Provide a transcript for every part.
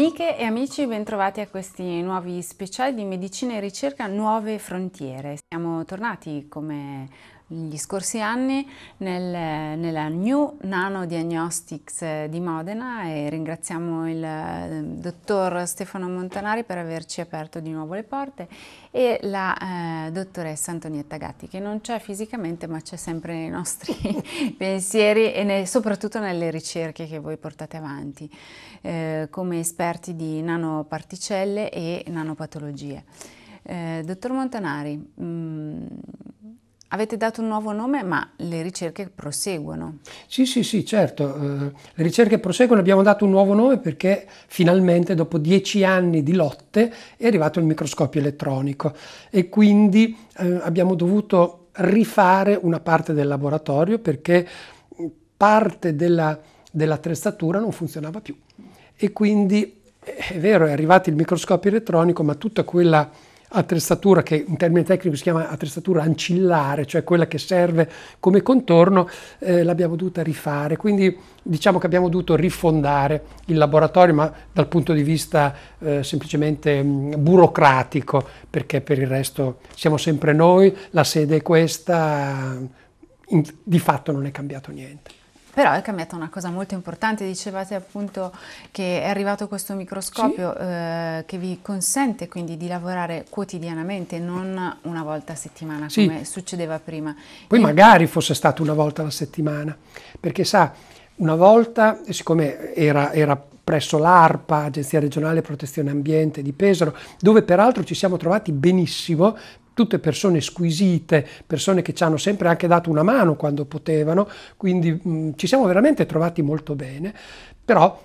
Amiche e amici, bentrovati a questi nuovi speciali di Medicina e Ricerca Nuove Frontiere. Siamo tornati come gli scorsi anni nel, nella New Nano Diagnostics eh, di Modena e ringraziamo il eh, dottor Stefano Montanari per averci aperto di nuovo le porte e la eh, dottoressa Antonietta Gatti che non c'è fisicamente ma c'è sempre nei nostri pensieri e ne, soprattutto nelle ricerche che voi portate avanti eh, come esperti di nanoparticelle e nanopatologie. Eh, dottor Montanari, mh, mm, Avete dato un nuovo nome, ma le ricerche proseguono. Sì, sì, sì, certo. Eh, le ricerche proseguono, abbiamo dato un nuovo nome perché finalmente dopo dieci anni di lotte è arrivato il microscopio elettronico e quindi eh, abbiamo dovuto rifare una parte del laboratorio perché mm, parte della, dell'attrezzatura non funzionava più. E quindi eh, è vero, è arrivato il microscopio elettronico, ma tutta quella attrezzatura che in termini tecnici si chiama attrezzatura ancillare, cioè quella che serve come contorno, eh, l'abbiamo dovuta rifare. Quindi diciamo che abbiamo dovuto rifondare il laboratorio, ma dal punto di vista eh, semplicemente mh, mm, burocratico, perché per il resto siamo sempre noi, la sede è questa, in, di fatto non è cambiato niente. Però è cambiata una cosa molto importante, dicevate appunto che è arrivato questo microscopio sì. eh, che vi consente quindi di lavorare quotidianamente, non una volta a settimana sì. come succedeva prima. Poi e... magari fosse stato una volta alla settimana, perché sa, una volta, siccome era, era presso l'ARPA, Agenzia Regionale Protezione Ambiente di Pesaro, dove peraltro ci siamo trovati benissimo tutte persone squisite, persone che ci hanno sempre anche dato una mano quando potevano, quindi mh, mm, ci siamo veramente trovati molto bene, però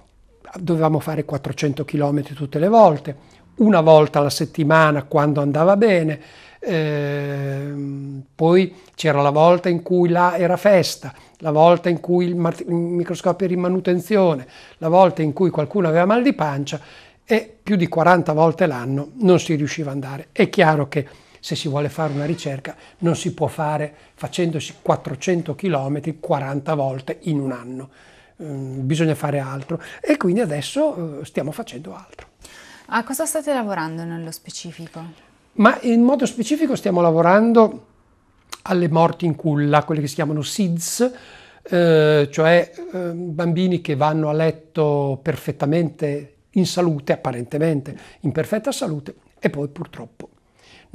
dovevamo fare 400 km tutte le volte, una volta alla settimana quando andava bene, ehm, poi c'era la volta in cui là era festa, la volta in cui il, il microscopio era in manutenzione, la volta in cui qualcuno aveva mal di pancia e più di 40 volte l'anno non si riusciva ad andare. È chiaro che se si vuole fare una ricerca non si può fare facendosi 400 km 40 volte in un anno, ehm, bisogna fare altro e quindi adesso eh, stiamo facendo altro. A cosa state lavorando nello specifico? Ma in modo specifico stiamo lavorando alle morti in culla, quelle che si chiamano SIDS, eh, cioè eh, bambini che vanno a letto perfettamente in salute, apparentemente in perfetta salute, e poi purtroppo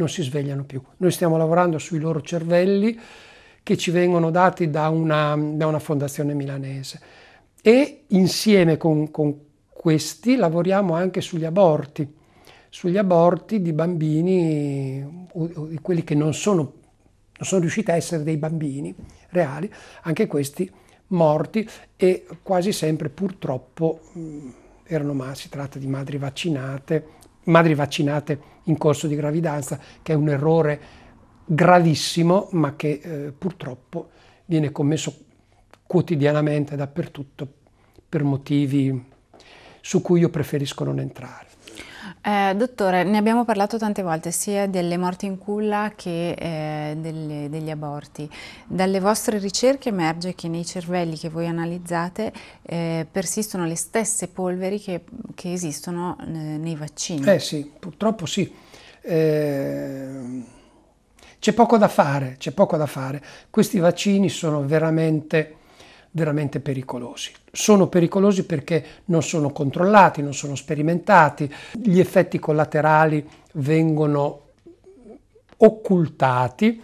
non si svegliano più. Noi stiamo lavorando sui loro cervelli che ci vengono dati da una, da una fondazione milanese e insieme con, con questi lavoriamo anche sugli aborti, sugli aborti di bambini, di quelli che non sono, non sono riusciti a essere dei bambini reali, anche questi morti e quasi sempre purtroppo mm, erano, ma si tratta di madri vaccinate madri vaccinate in corso di gravidanza, che è un errore gravissimo, ma che eh, purtroppo viene commesso quotidianamente dappertutto per motivi su cui io preferisco non entrare. Eh, dottore, ne abbiamo parlato tante volte, sia delle morti in culla che eh, delle, degli aborti. Dalle vostre ricerche emerge che nei cervelli che voi analizzate eh, persistono le stesse polveri che, che esistono eh, nei vaccini. Eh sì, purtroppo sì. Eh, c'è poco da fare, c'è poco da fare. Questi vaccini sono veramente veramente pericolosi. Sono pericolosi perché non sono controllati, non sono sperimentati, gli effetti collaterali vengono occultati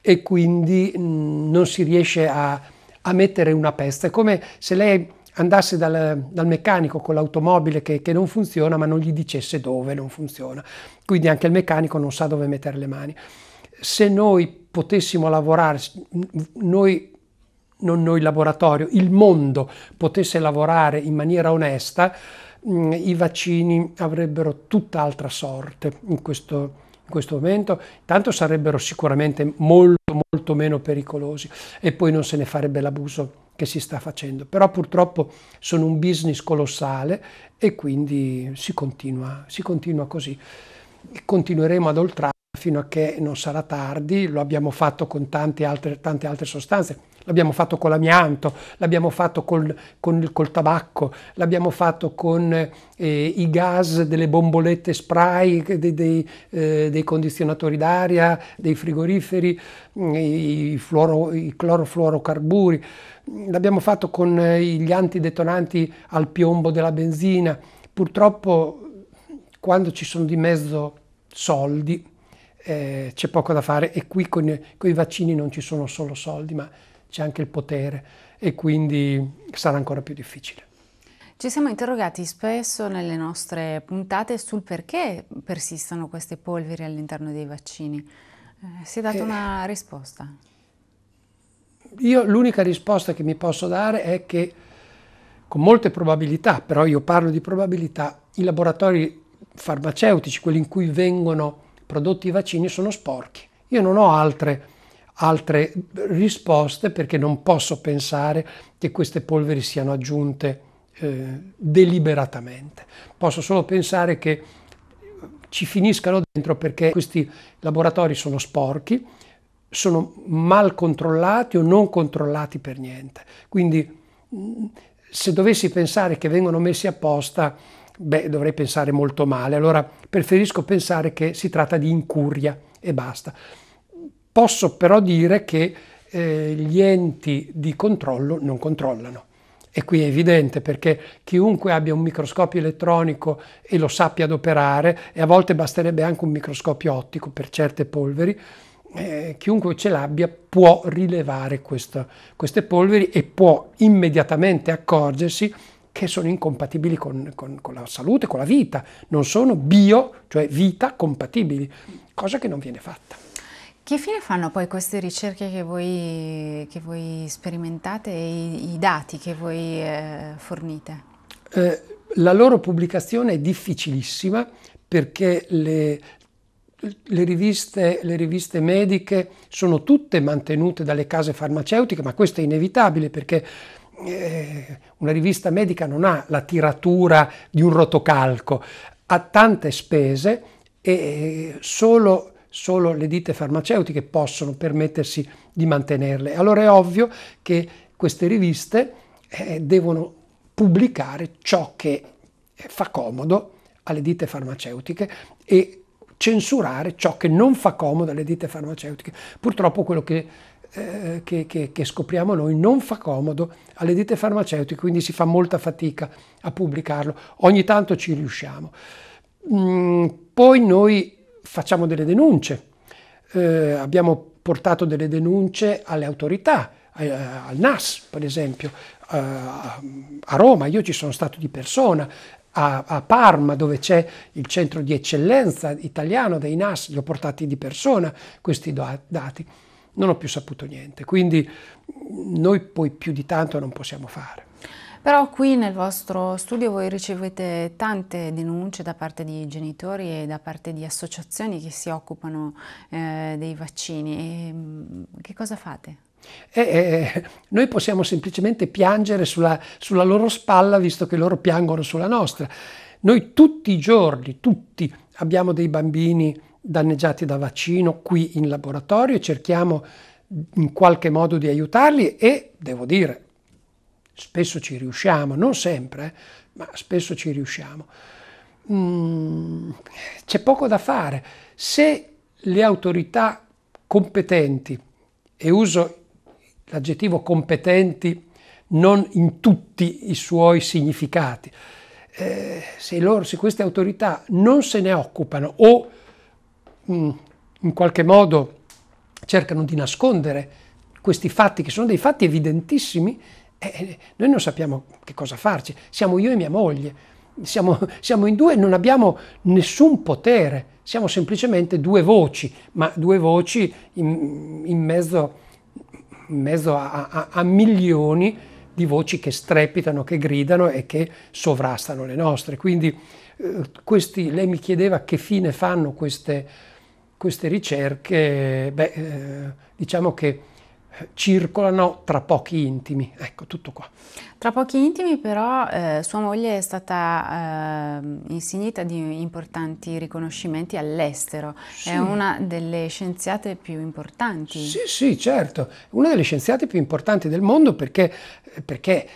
e quindi mm, non si riesce a, a mettere una pesta. È come se lei andasse dal, dal, meccanico con l'automobile che, che, non funziona ma non gli dicesse dove non funziona. Quindi anche il meccanico non sa dove mettere le mani. Se noi potessimo lavorare, noi non noi laboratorio, il mondo potesse lavorare in maniera onesta, mm, i vaccini avrebbero tutt'altra sorte in questo, in questo momento. Tanto sarebbero sicuramente molto, molto meno pericolosi e poi non se ne farebbe l'abuso che si sta facendo. Però purtroppo sono un business colossale e quindi si continua, si continua così. continueremo ad oltrare fino a che non sarà tardi, lo abbiamo fatto con tante altre, tante altre sostanze L'abbiamo fatto con l'amianto, l'abbiamo fatto col, con, col tabacco, l'abbiamo fatto con eh, i gas delle bombolette spray, dei, dei, eh, dei condizionatori d'aria, dei frigoriferi, mm, i, fluoro, i clorofluorocarburi, l'abbiamo fatto con eh, gli antidetonanti al piombo della benzina. Purtroppo quando ci sono di mezzo soldi eh, c'è poco da fare e qui con, con i vaccini non ci sono solo soldi, ma c'è anche il potere e quindi sarà ancora più difficile. Ci siamo interrogati spesso nelle nostre puntate sul perché persistono queste polveri all'interno dei vaccini. Eh, si è data eh, una risposta. Io l'unica risposta che mi posso dare è che con molte probabilità, però io parlo di probabilità, i laboratori farmaceutici, quelli in cui vengono prodotti i vaccini, sono sporchi. Io non ho altre altre risposte perché non posso pensare che queste polveri siano aggiunte eh, deliberatamente. Posso solo pensare che ci finiscano dentro perché questi laboratori sono sporchi, sono mal controllati o non controllati per niente. Quindi mm, se dovessi pensare che vengono messi apposta, beh, dovrei pensare molto male. Allora preferisco pensare che si tratta di incuria e basta. Posso però dire che eh, gli enti di controllo non controllano. E qui è evidente perché chiunque abbia un microscopio elettronico e lo sappia adoperare, e a volte basterebbe anche un microscopio ottico per certe polveri, eh, chiunque ce l'abbia può rilevare questa, queste polveri e può immediatamente accorgersi che sono incompatibili con, con, con, la salute, con la vita, non sono bio, cioè vita compatibili, cosa che non viene fatta. Che fine fanno poi queste ricerche che voi, che voi sperimentate e i, i, dati che voi eh, fornite? Eh, la loro pubblicazione è difficilissima perché le, le riviste, le riviste, mediche sono tutte mantenute dalle case farmaceutiche, ma questo è inevitabile perché eh, una rivista medica non ha la tiratura di un rotocalco, ha tante spese e solo solo le ditte farmaceutiche possono permettersi di mantenerle. Allora è ovvio che queste riviste eh, devono pubblicare ciò che eh, fa comodo alle ditte farmaceutiche e censurare ciò che non fa comodo alle ditte farmaceutiche. Purtroppo quello che, eh, che, che, che, scopriamo noi non fa comodo alle ditte farmaceutiche, quindi si fa molta fatica a pubblicarlo. Ogni tanto ci riusciamo. Mm, poi noi facciamo delle denunce, eh, abbiamo portato delle denunce alle autorità, eh, al NAS per esempio, eh, a Roma, io ci sono stato di persona, a, a Parma dove c'è il centro di eccellenza italiano dei NAS, li ho portati di persona questi dati, non ho più saputo niente, quindi noi poi più di tanto non possiamo fare. Però qui nel vostro studio voi ricevete tante denunce da parte di genitori e da parte di associazioni che si occupano eh, dei vaccini. E, mm, che cosa fate? Eh, eh, eh, noi possiamo semplicemente piangere sulla, sulla loro spalla visto che loro piangono sulla nostra. Noi tutti i giorni, tutti, abbiamo dei bambini danneggiati da vaccino qui in laboratorio e cerchiamo in qualche modo di aiutarli e, devo dire, Spesso ci riusciamo, non sempre, ma spesso ci riusciamo. Mm, c'è poco da fare. Se le autorità competenti, e uso l'aggettivo competenti non in tutti i suoi significati, eh, se, loro, se, queste autorità non se ne occupano o mh, mm, in qualche modo cercano di nascondere questi fatti, che sono dei fatti evidentissimi eh, eh, noi non sappiamo che cosa farci, siamo io e mia moglie, siamo, siamo in due e non abbiamo nessun potere, siamo semplicemente due voci, ma due voci in, in mezzo, in mezzo a, a, a milioni di voci che strepitano, che gridano e che sovrastano le nostre. Quindi eh, questi, lei mi chiedeva che fine fanno queste, queste ricerche, beh, eh, diciamo che circolano tra pochi intimi. Ecco, tutto qua. Tra pochi intimi però eh, sua moglie è stata eh, insignita di importanti riconoscimenti all'estero, sì. è una delle scienziate più importanti. Sì, sì, certo, una delle scienziate più importanti del mondo perché, perché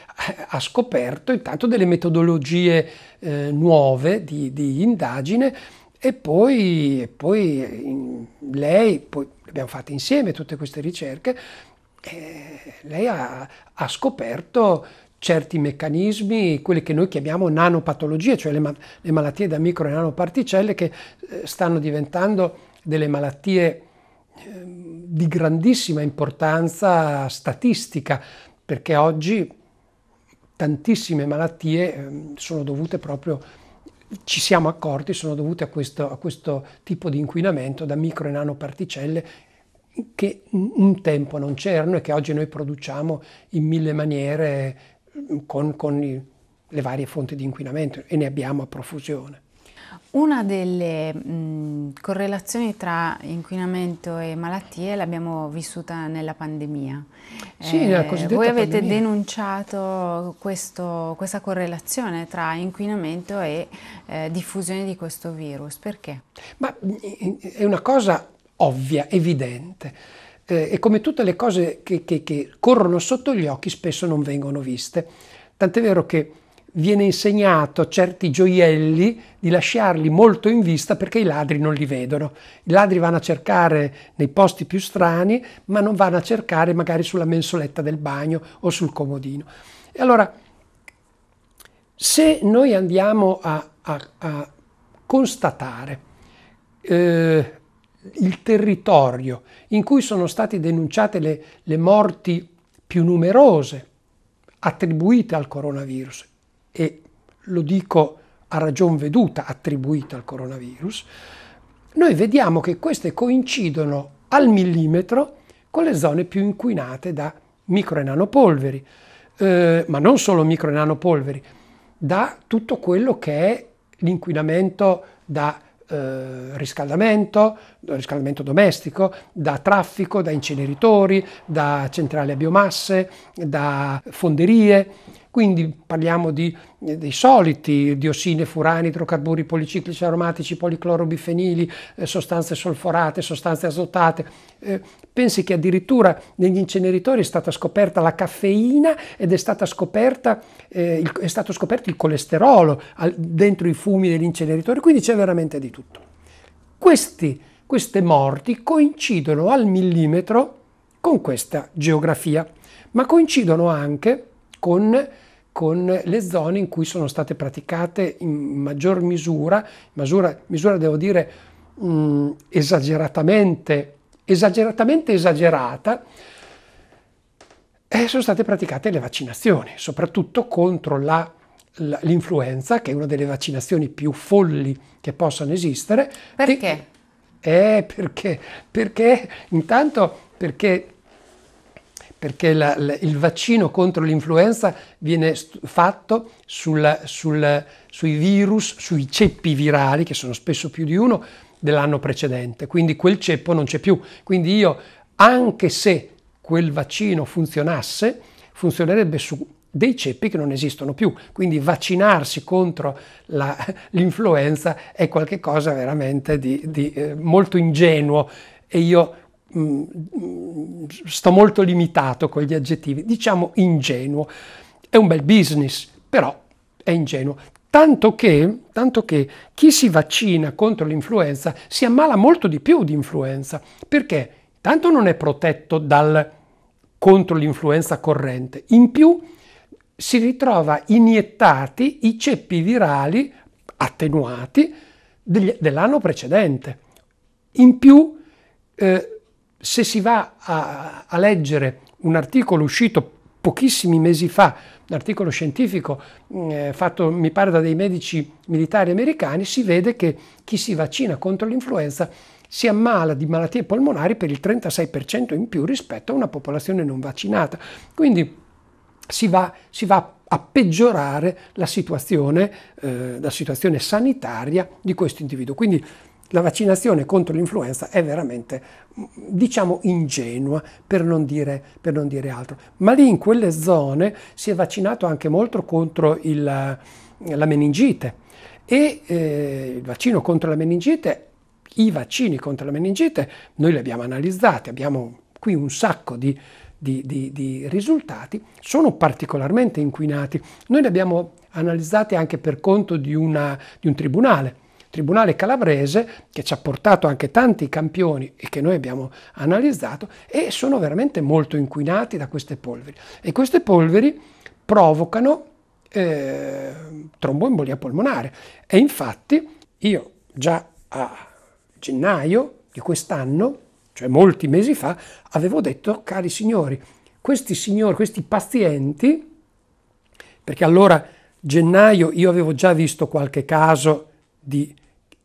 ha scoperto intanto delle metodologie eh, nuove di, di, indagine e poi, e poi eh, in, lei, poi, le abbiamo fatte insieme tutte queste ricerche, eh, lei ha, ha, scoperto certi meccanismi, quelli che noi chiamiamo nanopatologie, cioè le, ma le malattie da micro e nanoparticelle che eh, stanno diventando delle malattie ehm, di grandissima importanza statistica, perché oggi tantissime malattie ehm, sono dovute proprio, ci siamo accorti, sono dovute a questo, a questo tipo di inquinamento da micro e nanoparticelle che un tempo non c'erano e che oggi noi produciamo in mille maniere eh, con, con i, le varie fonti di inquinamento e ne abbiamo a profusione. Una delle mh, correlazioni tra inquinamento e malattie l'abbiamo vissuta nella pandemia. Sì, eh, nella cosiddetta voi avete pandemia. denunciato questo, questa correlazione tra inquinamento e eh, diffusione di questo virus. Perché? Ma è una cosa ovvia, evidente. Eh, e come tutte le cose che, che, che corrono sotto gli occhi spesso non vengono viste. Tant'è vero che viene insegnato a certi gioielli di lasciarli molto in vista perché i ladri non li vedono. I ladri vanno a cercare nei posti più strani, ma non vanno a cercare magari sulla mensoletta del bagno o sul comodino. E allora, se noi andiamo a, a, a constatare eh, il territorio in cui sono state denunciate le, le morti più numerose attribuite al coronavirus e lo dico a ragion veduta attribuite al coronavirus, noi vediamo che queste coincidono al millimetro con le zone più inquinate da micro e nanopolveri, eh, ma non solo micro e nanopolveri, da tutto quello che è l'inquinamento da eh, riscaldamento, riscaldamento domestico, da traffico, da inceneritori, da centrali a biomasse, da fonderie, quindi parliamo di, eh, dei soliti, diossine, furani, idrocarburi policiclici aromatici, policlorobifenili, eh, sostanze solforate, sostanze azotate. Eh, pensi che addirittura negli inceneritori è stata scoperta la caffeina ed è, scoperta, eh, è stato scoperto il colesterolo dentro i fumi degli inceneritori, quindi c'è veramente di tutto. Questi, queste morti coincidono al millimetro con questa geografia, ma coincidono anche con con le zone in cui sono state praticate in maggior misura, misura, misura devo dire mh, mm, esageratamente, esageratamente esagerata, eh, sono state praticate le vaccinazioni, soprattutto contro la, la, l'influenza, che è una delle vaccinazioni più folli che possano esistere. Perché? Che, eh, perché, perché intanto perché perché la, la, il vaccino contro l'influenza viene fatto sulla, sulla, sui virus, sui ceppi virali, che sono spesso più di uno, dell'anno precedente. Quindi quel ceppo non c'è più. Quindi io, anche se quel vaccino funzionasse, funzionerebbe su dei ceppi che non esistono più. Quindi vaccinarsi contro la, l'influenza è qualcosa veramente di, di eh, molto ingenuo e io Mm, sto molto limitato con gli aggettivi, diciamo ingenuo. È un bel business, però è ingenuo. Tanto che, tanto che, chi si vaccina contro l'influenza si ammala molto di più di influenza, perché tanto non è protetto dal contro l'influenza corrente, in più si ritrova iniettati i ceppi virali attenuati degli, dell'anno precedente. In più eh, se si va a, a leggere un articolo uscito pochissimi mesi fa, un articolo scientifico mm, eh, fatto, mi pare, da dei medici militari americani, si vede che chi si vaccina contro l'influenza si ammala di malattie polmonari per il 36% in più rispetto a una popolazione non vaccinata. Quindi si va, si va a peggiorare la situazione, eh, la situazione sanitaria di questo individuo. Quindi la vaccinazione contro l'influenza è veramente, diciamo, ingenua, per non, dire, per non dire altro. Ma lì in quelle zone si è vaccinato anche molto contro il, la meningite e eh, il vaccino contro la meningite, i vaccini contro la meningite, noi li abbiamo analizzati, abbiamo qui un sacco di di, di, di, risultati sono particolarmente inquinati. Noi li abbiamo analizzati anche per conto di, una, di un tribunale tribunale calabrese che ci ha portato anche tanti campioni e che noi abbiamo analizzato e sono veramente molto inquinati da queste polveri. E queste polveri provocano eh, tromboembolia polmonare. E infatti io già a gennaio di quest'anno, cioè molti mesi fa, avevo detto, cari signori, questi signori, questi pazienti, perché allora gennaio io avevo già visto qualche caso di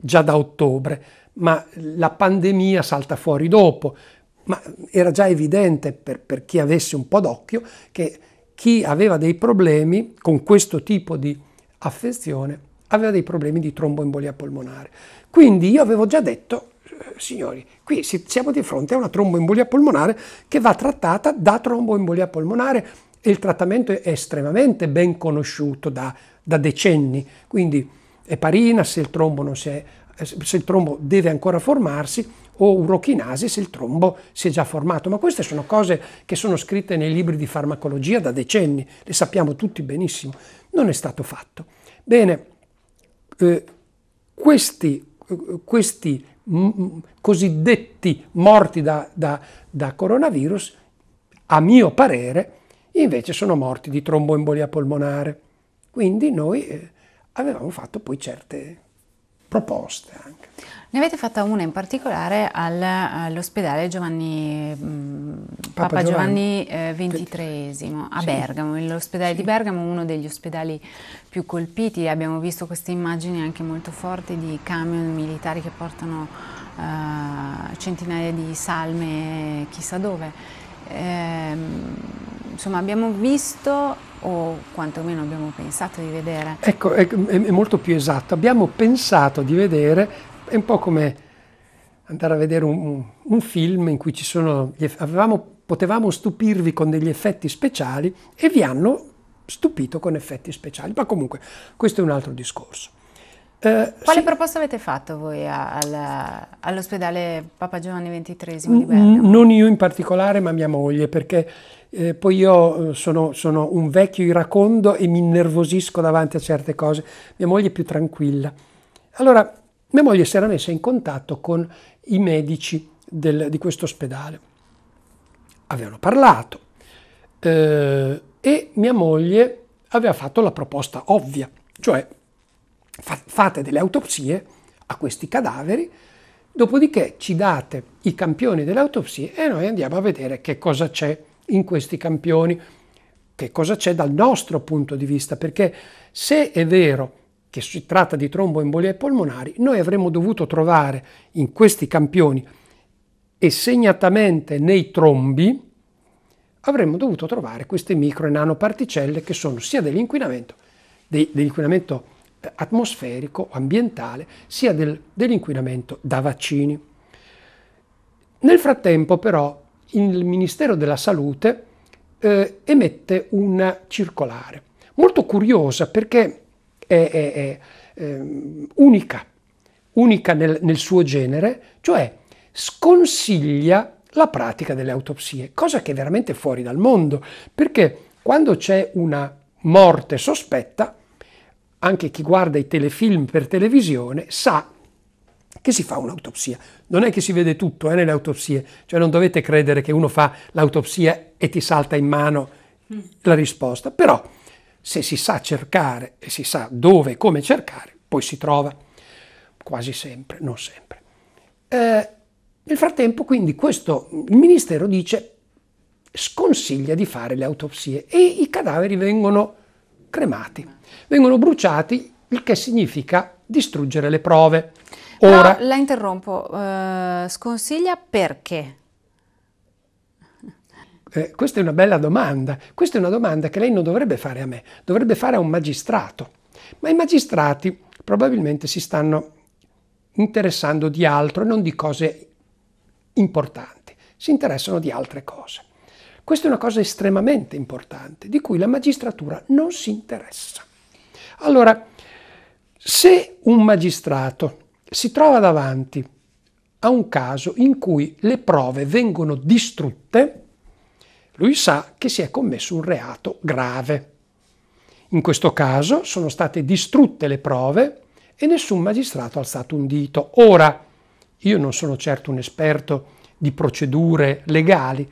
già da ottobre, ma la pandemia salta fuori dopo. Ma era già evidente per, per chi avesse un po' d'occhio che chi aveva dei problemi con questo tipo di affezione aveva dei problemi di tromboembolia polmonare. Quindi io avevo già detto, eh, signori, qui siamo di fronte a una tromboembolia polmonare che va trattata da tromboembolia polmonare e il trattamento è estremamente ben conosciuto da, da decenni. Quindi eparina se il trombo, è, se il trombo deve ancora formarsi o urochinasi se il trombo si è già formato. Ma queste sono cose che sono scritte nei libri di farmacologia da decenni, le sappiamo tutti benissimo. Non è stato fatto. Bene, eh, questi, eh, questi mm, mm, cosiddetti morti da, da, da, coronavirus, a mio parere, invece sono morti di tromboembolia polmonare. Quindi noi eh, avevamo fatto poi certe proposte anche. Ne avete fatta una in particolare all'ospedale Giovanni, mm, Papa, Papa Giovanni, Giovanni XXIII eh, a sì. Bergamo, l'ospedale sì. di Bergamo, uno degli ospedali più colpiti. Abbiamo visto queste immagini anche molto forti di camion militari che portano eh, centinaia di salme chissà dove. Eh, insomma, abbiamo visto o quantomeno abbiamo pensato di vedere. Ecco, è, è molto più esatto, abbiamo pensato di vedere, è un po' come andare a vedere un, un film in cui ci sono, avevamo, potevamo stupirvi con degli effetti speciali e vi hanno stupito con effetti speciali, ma comunque questo è un altro discorso. Eh, Quale sì. proposta avete fatto voi al, all'ospedale Papa Giovanni XXIII di Bergamo? Non io in particolare, ma mia moglie, perché eh, poi io eh, sono, sono un vecchio iracondo e mi innervosisco davanti a certe cose, mia moglie è più tranquilla. Allora, mia moglie si era messa in contatto con i medici del, di questo ospedale. Avevano parlato eh, e mia moglie aveva fatto la proposta ovvia, cioè fa, fate delle autopsie a questi cadaveri, dopodiché ci date i campioni delle autopsie e noi andiamo a vedere che cosa c'è in questi campioni. Che cosa c'è dal nostro punto di vista? Perché se è vero che si tratta di tromboembolie polmonari, noi avremmo dovuto trovare in questi campioni e segnatamente nei trombi, avremmo dovuto trovare queste micro e nanoparticelle che sono sia dell'inquinamento, de, dell'inquinamento eh, atmosferico, ambientale, sia del, dell'inquinamento da vaccini. Nel frattempo però il Ministero della Salute eh, emette una circolare molto curiosa perché è, è, è, è ehm, unica, unica nel, nel suo genere, cioè sconsiglia la pratica delle autopsie, cosa che è veramente fuori dal mondo, perché quando c'è una morte sospetta, anche chi guarda i telefilm per televisione sa che si fa un'autopsia. Non è che si vede tutto eh, nelle autopsie, cioè non dovete credere che uno fa l'autopsia e ti salta in mano la risposta, però se si sa cercare e si sa dove e come cercare, poi si trova quasi sempre, non sempre. Eh, nel frattempo, quindi, questo, il ministero dice sconsiglia di fare le autopsie e i cadaveri vengono cremati, vengono bruciati, il che significa distruggere le prove. Ora... No, la interrompo. Uh, sconsiglia perché? Eh, questa è una bella domanda. Questa è una domanda che lei non dovrebbe fare a me, dovrebbe fare a un magistrato. Ma i magistrati probabilmente si stanno interessando di altro e non di cose importanti, si interessano di altre cose. Questa è una cosa estremamente importante di cui la magistratura non si interessa. Allora, se un magistrato si trova davanti a un caso in cui le prove vengono distrutte, lui sa che si è commesso un reato grave. In questo caso sono state distrutte le prove e nessun magistrato ha alzato un dito. Ora, io non sono certo un esperto di procedure legali,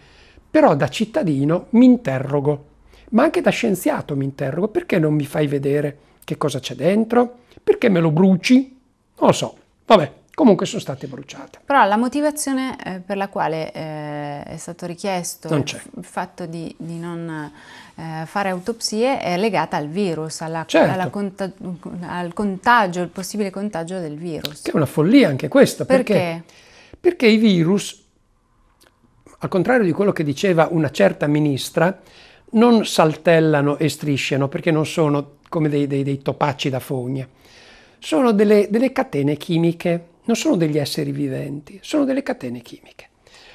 però da cittadino mi interrogo, ma anche da scienziato mi interrogo, perché non mi fai vedere che cosa c'è dentro? Perché me lo bruci? Non lo so. Vabbè, comunque sono state bruciate. Però la motivazione eh, per la quale eh, è stato richiesto il fatto di, di non eh, fare autopsie è legata al virus, alla, certo. alla conta, al contagio, il possibile contagio del virus. Che è una follia anche questa. Perché? Perché, perché i virus, al contrario di quello che diceva una certa ministra, non saltellano e strisciano perché non sono come dei, dei, dei topacci da fogna sono delle, delle catene chimiche, non sono degli esseri viventi, sono delle catene chimiche.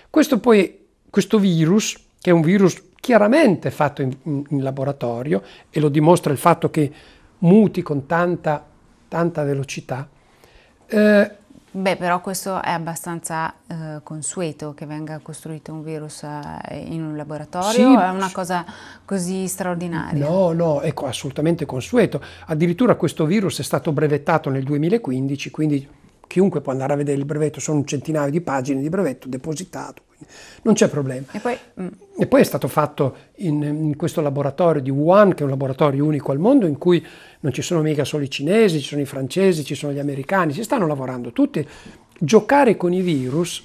Questo poi, questo virus, che è un virus chiaramente fatto in, in laboratorio, e lo dimostra il fatto che muti con tanta, tanta velocità, eh, Beh, però questo è abbastanza eh, consueto che venga costruito un virus eh, in un laboratorio, sì, è una cosa così straordinaria? No, no, è assolutamente consueto. Addirittura questo virus è stato brevettato nel 2015, quindi chiunque può andare a vedere il brevetto, sono un centinaio di pagine di brevetto depositato, non c'è problema. E poi, mm. e poi è stato fatto in, in, questo laboratorio di Wuhan, che è un laboratorio unico al mondo, in cui non ci sono mica solo i cinesi, ci sono i francesi, ci sono gli americani, ci stanno lavorando tutti. Giocare con i virus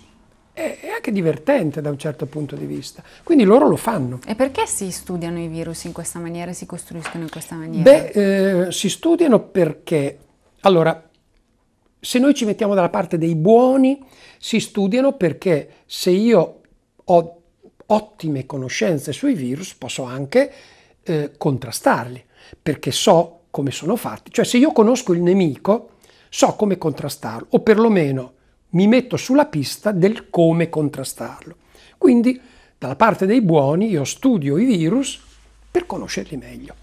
è, è anche divertente da un certo punto di vista, quindi loro lo fanno. E perché si studiano i virus in questa maniera, si costruiscono in questa maniera? Beh, eh, si studiano perché... Allora, se noi ci mettiamo dalla parte dei buoni, si studiano perché se io ho ottime conoscenze sui virus, posso anche eh, contrastarli, perché so come sono fatti. Cioè se io conosco il nemico, so come contrastarlo, o perlomeno mi metto sulla pista del come contrastarlo. Quindi dalla parte dei buoni io studio i virus per conoscerli meglio.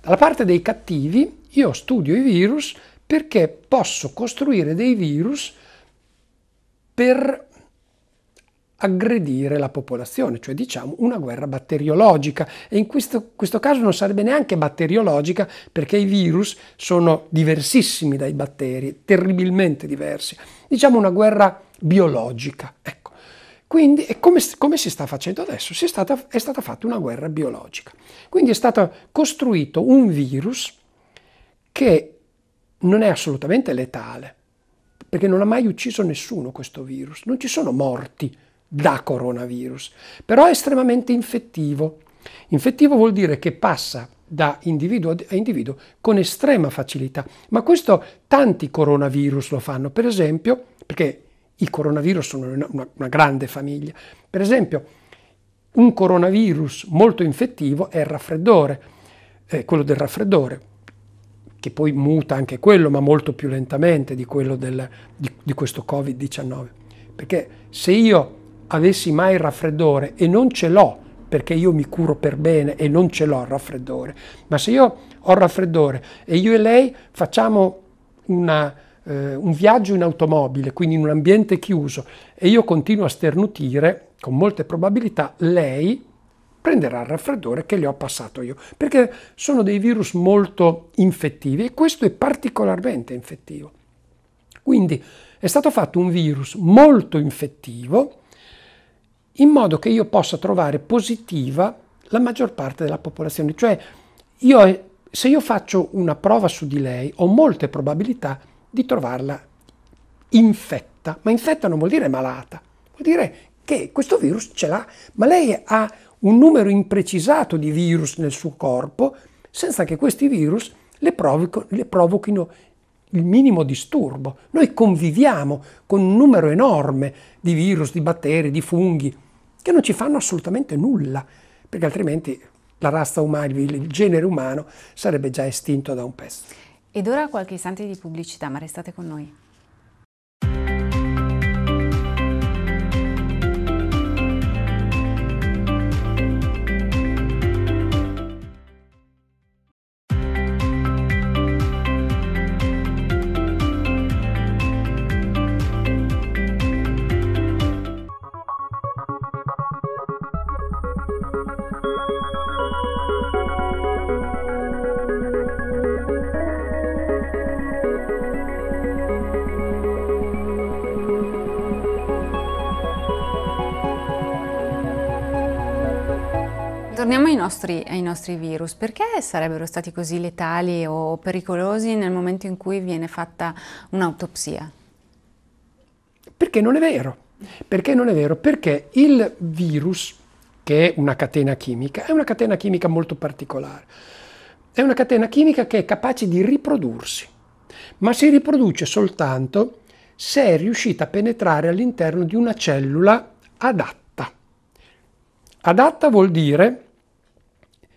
Dalla parte dei cattivi io studio i virus perché posso costruire dei virus per aggredire la popolazione, cioè diciamo una guerra batteriologica e in questo, questo, caso non sarebbe neanche batteriologica perché i virus sono diversissimi dai batteri, terribilmente diversi, diciamo una guerra biologica. Ecco. Quindi come, come, si sta facendo adesso? Si è, stata, è stata fatta una guerra biologica. Quindi è stato costruito un virus che non è assolutamente letale, perché non ha mai ucciso nessuno questo virus, non ci sono morti da coronavirus, però è estremamente infettivo. Infettivo vuol dire che passa da individuo a individuo con estrema facilità, ma questo tanti coronavirus lo fanno, per esempio, perché i coronavirus sono una, una grande famiglia, per esempio un coronavirus molto infettivo è il raffreddore, è eh, quello del raffreddore, che poi muta anche quello, ma molto più lentamente di quello del, di, di questo Covid-19. Perché se io avessi mai il raffreddore e non ce l'ho, perché io mi curo per bene e non ce l'ho il raffreddore, ma se io ho il raffreddore e io e lei facciamo una, eh, un viaggio in automobile, quindi in un ambiente chiuso, e io continuo a sternutire, con molte probabilità lei prenderà il raffreddore che le ho passato io, perché sono dei virus molto infettivi e questo è particolarmente infettivo. Quindi è stato fatto un virus molto infettivo in modo che io possa trovare positiva la maggior parte della popolazione, cioè io, se io faccio una prova su di lei ho molte probabilità di trovarla infetta, ma infetta non vuol dire malata, vuol dire che questo virus ce l'ha, ma lei ha un numero imprecisato di virus nel suo corpo senza che questi virus le, provoco, le provochino il minimo disturbo. Noi conviviamo con un numero enorme di virus, di batteri, di funghi che non ci fanno assolutamente nulla, perché altrimenti la razza umana, il genere umano sarebbe già estinto da un pezzo. Ed ora qualche istante di pubblicità, ma restate con noi. nostri, ai nostri virus, perché sarebbero stati così letali o pericolosi nel momento in cui viene fatta un'autopsia? Perché non è vero. Perché non è vero? Perché il virus, che è una catena chimica, è una catena chimica molto particolare. È una catena chimica che è capace di riprodursi, ma si riproduce soltanto se è riuscita a penetrare all'interno di una cellula adatta. Adatta vuol dire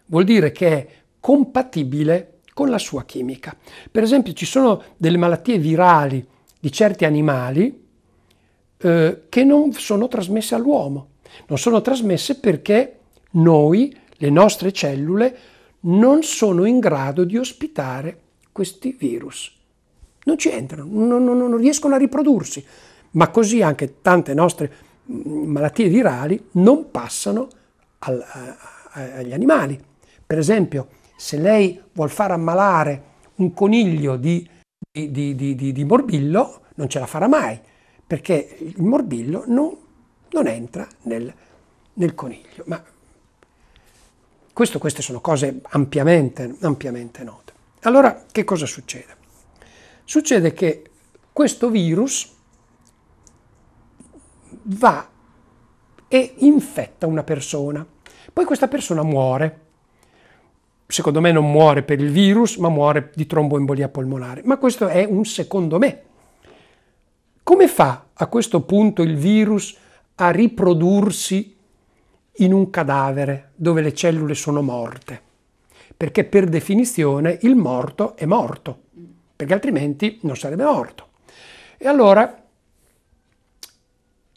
vuol dire che è compatibile con la sua chimica. Per esempio ci sono delle malattie virali di certi animali eh, che non sono trasmesse all'uomo, non sono trasmesse perché noi, le nostre cellule, non sono in grado di ospitare questi virus. Non ci entrano, non, non, non riescono a riprodursi, ma così anche tante nostre mm, malattie virali non passano al, a, agli animali. Per esempio, se lei vuol far ammalare un coniglio di, di, di, di morbillo, non ce la farà mai, perché il morbillo non, non entra nel, nel coniglio. Ma questo, queste sono cose ampiamente, ampiamente note. Allora, che cosa succede? Succede che questo virus va e infetta una persona, poi questa persona muore secondo me non muore per il virus, ma muore di tromboembolia polmonare. Ma questo è un secondo me. Come fa a questo punto il virus a riprodursi in un cadavere dove le cellule sono morte? Perché per definizione il morto è morto, perché altrimenti non sarebbe morto. E allora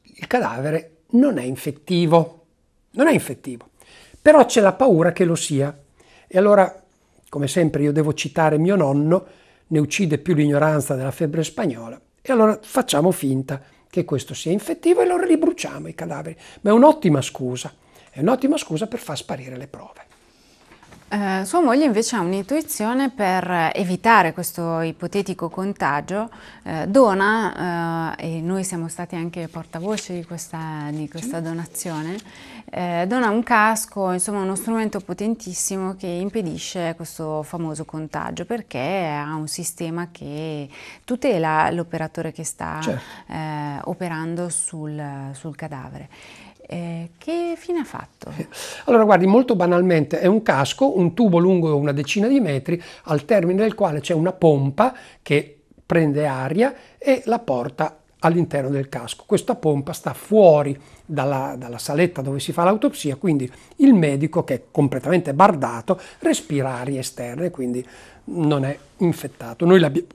il cadavere non è infettivo, non è infettivo, però c'è la paura che lo sia e allora, come sempre, io devo citare mio nonno, ne uccide più l'ignoranza della febbre spagnola, e allora facciamo finta che questo sia infettivo e lo ribruciamo i cadaveri. Ma è un'ottima scusa, è un'ottima scusa per far sparire le prove. Eh, sua moglie invece ha un'intuizione per evitare questo ipotetico contagio, eh, dona, eh, e noi siamo stati anche portavoce di questa, di questa donazione, eh, dona un casco, insomma uno strumento potentissimo che impedisce questo famoso contagio perché ha un sistema che tutela l'operatore che sta certo. Eh, operando sul, sul cadavere. Eh, che fine ha fatto? Allora guardi, molto banalmente è un casco, un tubo lungo una decina di metri, al termine del quale c'è una pompa che prende aria e la porta all'interno del casco. Questa pompa sta fuori dalla, dalla, saletta dove si fa l'autopsia, quindi il medico che è completamente bardato respira aria esterna e quindi non è infettato. Noi l'abbiamo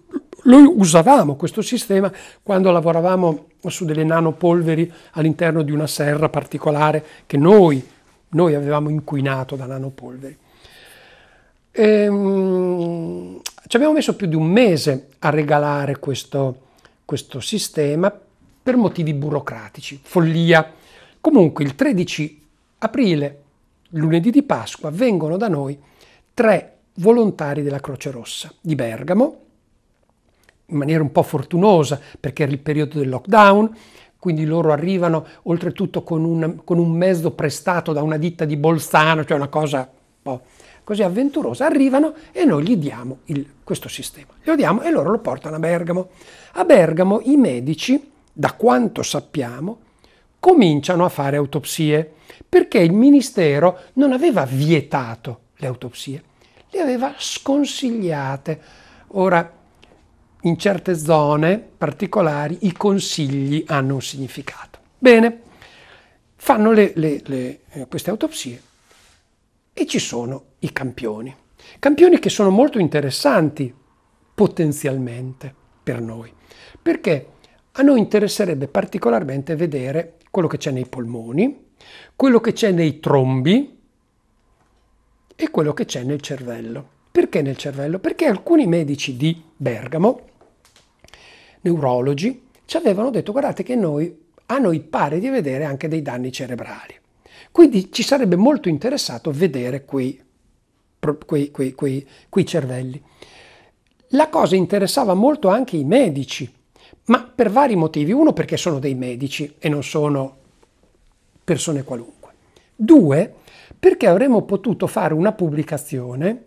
noi usavamo questo sistema quando lavoravamo su delle nanopolveri all'interno di una serra particolare che noi, noi avevamo inquinato da nanopolveri. Ehm, ci abbiamo messo più di un mese a regalare questo, questo sistema per motivi burocratici, follia. Comunque il 13 aprile, lunedì di Pasqua, vengono da noi tre volontari della Croce Rossa di Bergamo in maniera un po' fortunosa perché era il periodo del lockdown, quindi loro arrivano oltretutto con un, con un mezzo prestato da una ditta di Bolzano, cioè una cosa un po' così avventurosa, arrivano e noi gli diamo il, questo sistema. Lo diamo e loro lo portano a Bergamo. A Bergamo i medici, da quanto sappiamo, cominciano a fare autopsie perché il Ministero non aveva vietato le autopsie, le aveva sconsigliate. Ora, in certe zone particolari i consigli hanno un significato. Bene, fanno le, le, le, eh, queste autopsie e ci sono i campioni. Campioni che sono molto interessanti potenzialmente per noi, perché a noi interesserebbe particolarmente vedere quello che c'è nei polmoni, quello che c'è nei trombi e quello che c'è nel cervello. Perché nel cervello? Perché alcuni medici di Bergamo neurologi ci avevano detto guardate che noi, a noi pare di vedere anche dei danni cerebrali. Quindi ci sarebbe molto interessato vedere quei, quei, quei, quei cervelli. La cosa interessava molto anche i medici, ma per vari motivi. Uno perché sono dei medici e non sono persone qualunque. Due, perché avremmo potuto fare una pubblicazione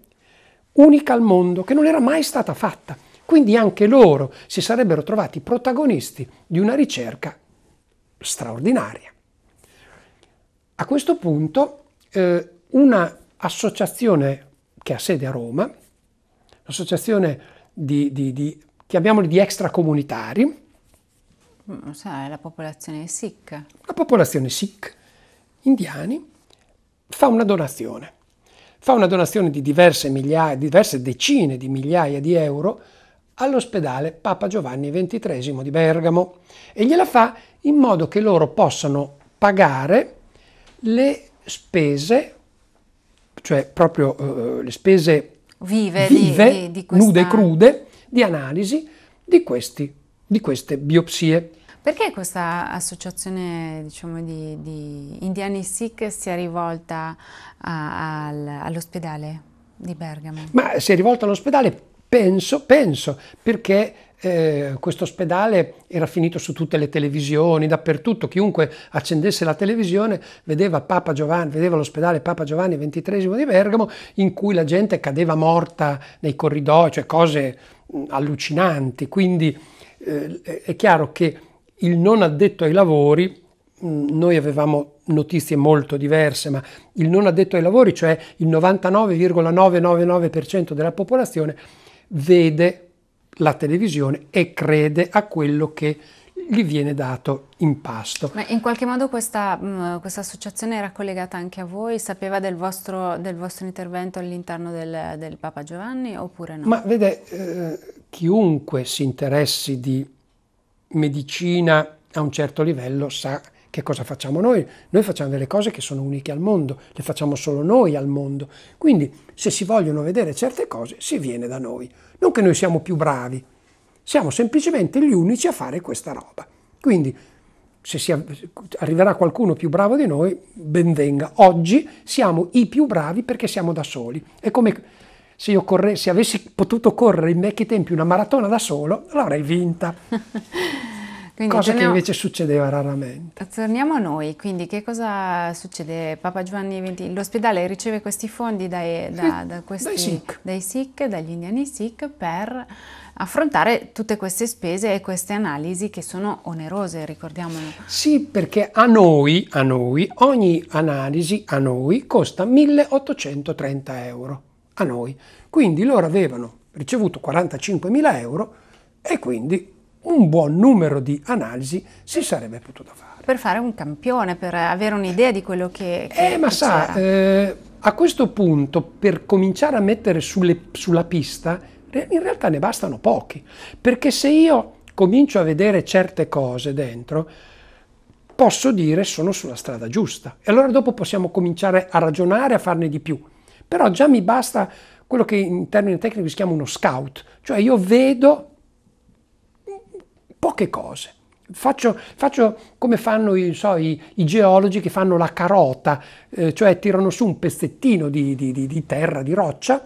unica al mondo, che non era mai stata fatta. Quindi anche loro si sarebbero trovati protagonisti di una ricerca straordinaria. A questo punto eh, una che ha sede a Roma, l'associazione di, di, di chiamiamoli di extracomunitari. Mm, la popolazione Sikh. La popolazione Sikh, indiani, fa una donazione. Fa una donazione di diverse, migliaia, diverse decine di migliaia di euro all'ospedale Papa Giovanni XXIII di Bergamo e gliela fa in modo che loro possano pagare le spese, cioè proprio eh, le spese vive, vive di, di questa... nude e crude, di analisi di, questi, di queste biopsie. Perché questa associazione diciamo, di, di, indiani Sikh si è rivolta all'ospedale di Bergamo? Ma si è rivolta all'ospedale Penso, penso, perché eh, questo ospedale era finito su tutte le televisioni, dappertutto, chiunque accendesse la televisione vedeva, Papa Giovanni, vedeva l'ospedale Papa Giovanni XXIII di Bergamo in cui la gente cadeva morta nei corridoi, cioè cose allucinanti, quindi eh, è chiaro che il non addetto ai lavori, mh, noi avevamo notizie molto diverse, ma il non addetto ai lavori, cioè il 99,999% della popolazione, vede la televisione e crede a quello che gli viene dato in pasto. Ma in qualche modo questa, mh, mm, questa associazione era collegata anche a voi? Sapeva del vostro, del vostro intervento all'interno del, del, Papa Giovanni oppure no? Ma vede, eh, chiunque si interessi di medicina a un certo livello sa che cosa facciamo noi? Noi facciamo delle cose che sono uniche al mondo, le facciamo solo noi al mondo. Quindi se si vogliono vedere certe cose si viene da noi. Non che noi siamo più bravi, siamo semplicemente gli unici a fare questa roba. Quindi se si arriverà qualcuno più bravo di noi, benvenga. Oggi siamo i più bravi perché siamo da soli. È come se io corre, se avessi potuto correre in vecchi tempi una maratona da solo, l'avrei vinta. Quindi cosa torniamo... che invece succedeva raramente. Torniamo a noi, quindi che cosa succede? Papa Giovanni XX, l'ospedale riceve questi fondi dai, da, da questi, dai, Sikh. dai Sikh, dagli indiani Sikh, per affrontare tutte queste spese e queste analisi che sono onerose, ricordiamolo. Sì, perché a noi, a noi ogni analisi a noi costa 1830 euro, a noi. Quindi loro avevano ricevuto 45.000 euro e quindi un buon numero di analisi si sarebbe potuto fare. Per fare un campione, per avere un'idea di quello che... che eh, ma sa, eh, a questo punto per cominciare a mettere sulle, sulla pista, in realtà ne bastano pochi, perché se io comincio a vedere certe cose dentro, posso dire sono sulla strada giusta. E allora dopo possiamo cominciare a ragionare, a farne di più. Però già mi basta quello che in termini tecnici si chiama uno scout, cioè io vedo poche cose. Faccio, faccio, come fanno so, i, i, geologi che fanno la carota, eh, cioè tirano su un pezzettino di, di, di, terra, di roccia,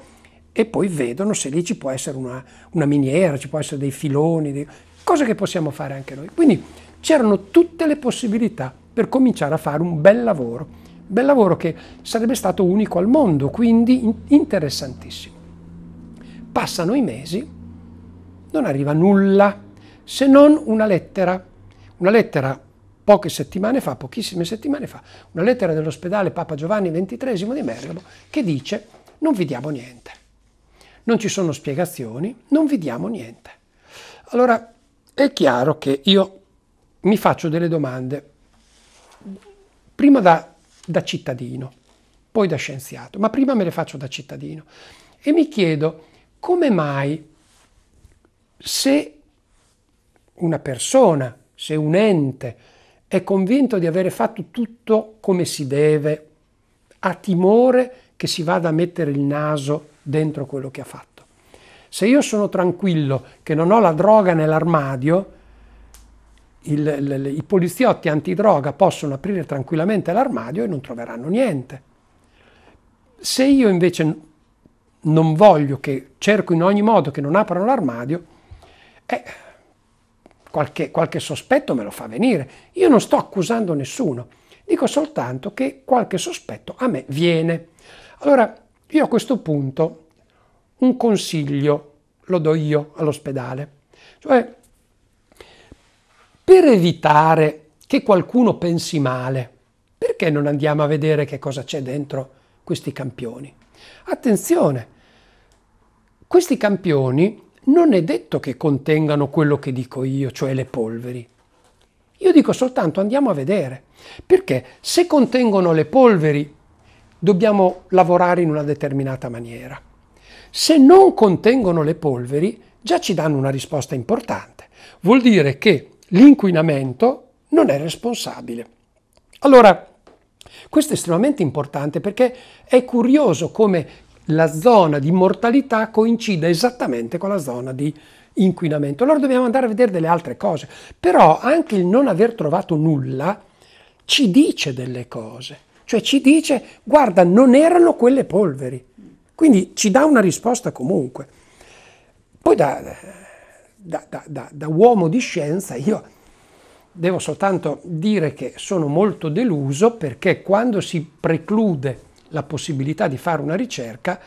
e poi vedono se lì ci può essere una, una miniera, ci può essere dei filoni, dei... cose che possiamo fare anche noi. Quindi c'erano tutte le possibilità per cominciare a fare un bel lavoro, bel lavoro che sarebbe stato unico al mondo, quindi interessantissimo. Passano i mesi, non arriva nulla se non una lettera, una lettera poche settimane fa, pochissime settimane fa, una lettera dell'ospedale Papa Giovanni XXIII di Mergamo che dice non vi diamo niente, non ci sono spiegazioni, non vi diamo niente. Allora è chiaro che io mi faccio delle domande, prima da, da cittadino, poi da scienziato, ma prima me le faccio da cittadino e mi chiedo come mai se una persona, se un ente è convinto di avere fatto tutto come si deve, ha timore che si vada a mettere il naso dentro quello che ha fatto. Se io sono tranquillo che non ho la droga nell'armadio, il, il, i poliziotti antidroga possono aprire tranquillamente l'armadio e non troveranno niente. Se io invece non voglio che cerco in ogni modo che non aprano l'armadio, eh, qualche, qualche sospetto me lo fa venire. Io non sto accusando nessuno, dico soltanto che qualche sospetto a me viene. Allora, io a questo punto un consiglio lo do io all'ospedale. Cioè, per evitare che qualcuno pensi male, perché non andiamo a vedere che cosa c'è dentro questi campioni? Attenzione, questi campioni non è detto che contengano quello che dico io, cioè le polveri. Io dico soltanto andiamo a vedere, perché se contengono le polveri dobbiamo lavorare in una determinata maniera. Se non contengono le polveri già ci danno una risposta importante. Vuol dire che l'inquinamento non è responsabile. Allora, questo è estremamente importante perché è curioso come la zona di mortalità coincida esattamente con la zona di inquinamento. Allora dobbiamo andare a vedere delle altre cose, però anche il non aver trovato nulla ci dice delle cose, cioè ci dice guarda non erano quelle polveri, quindi ci dà una risposta comunque. Poi da, da, da, da uomo di scienza io devo soltanto dire che sono molto deluso perché quando si preclude la possibilità di fare una ricerca,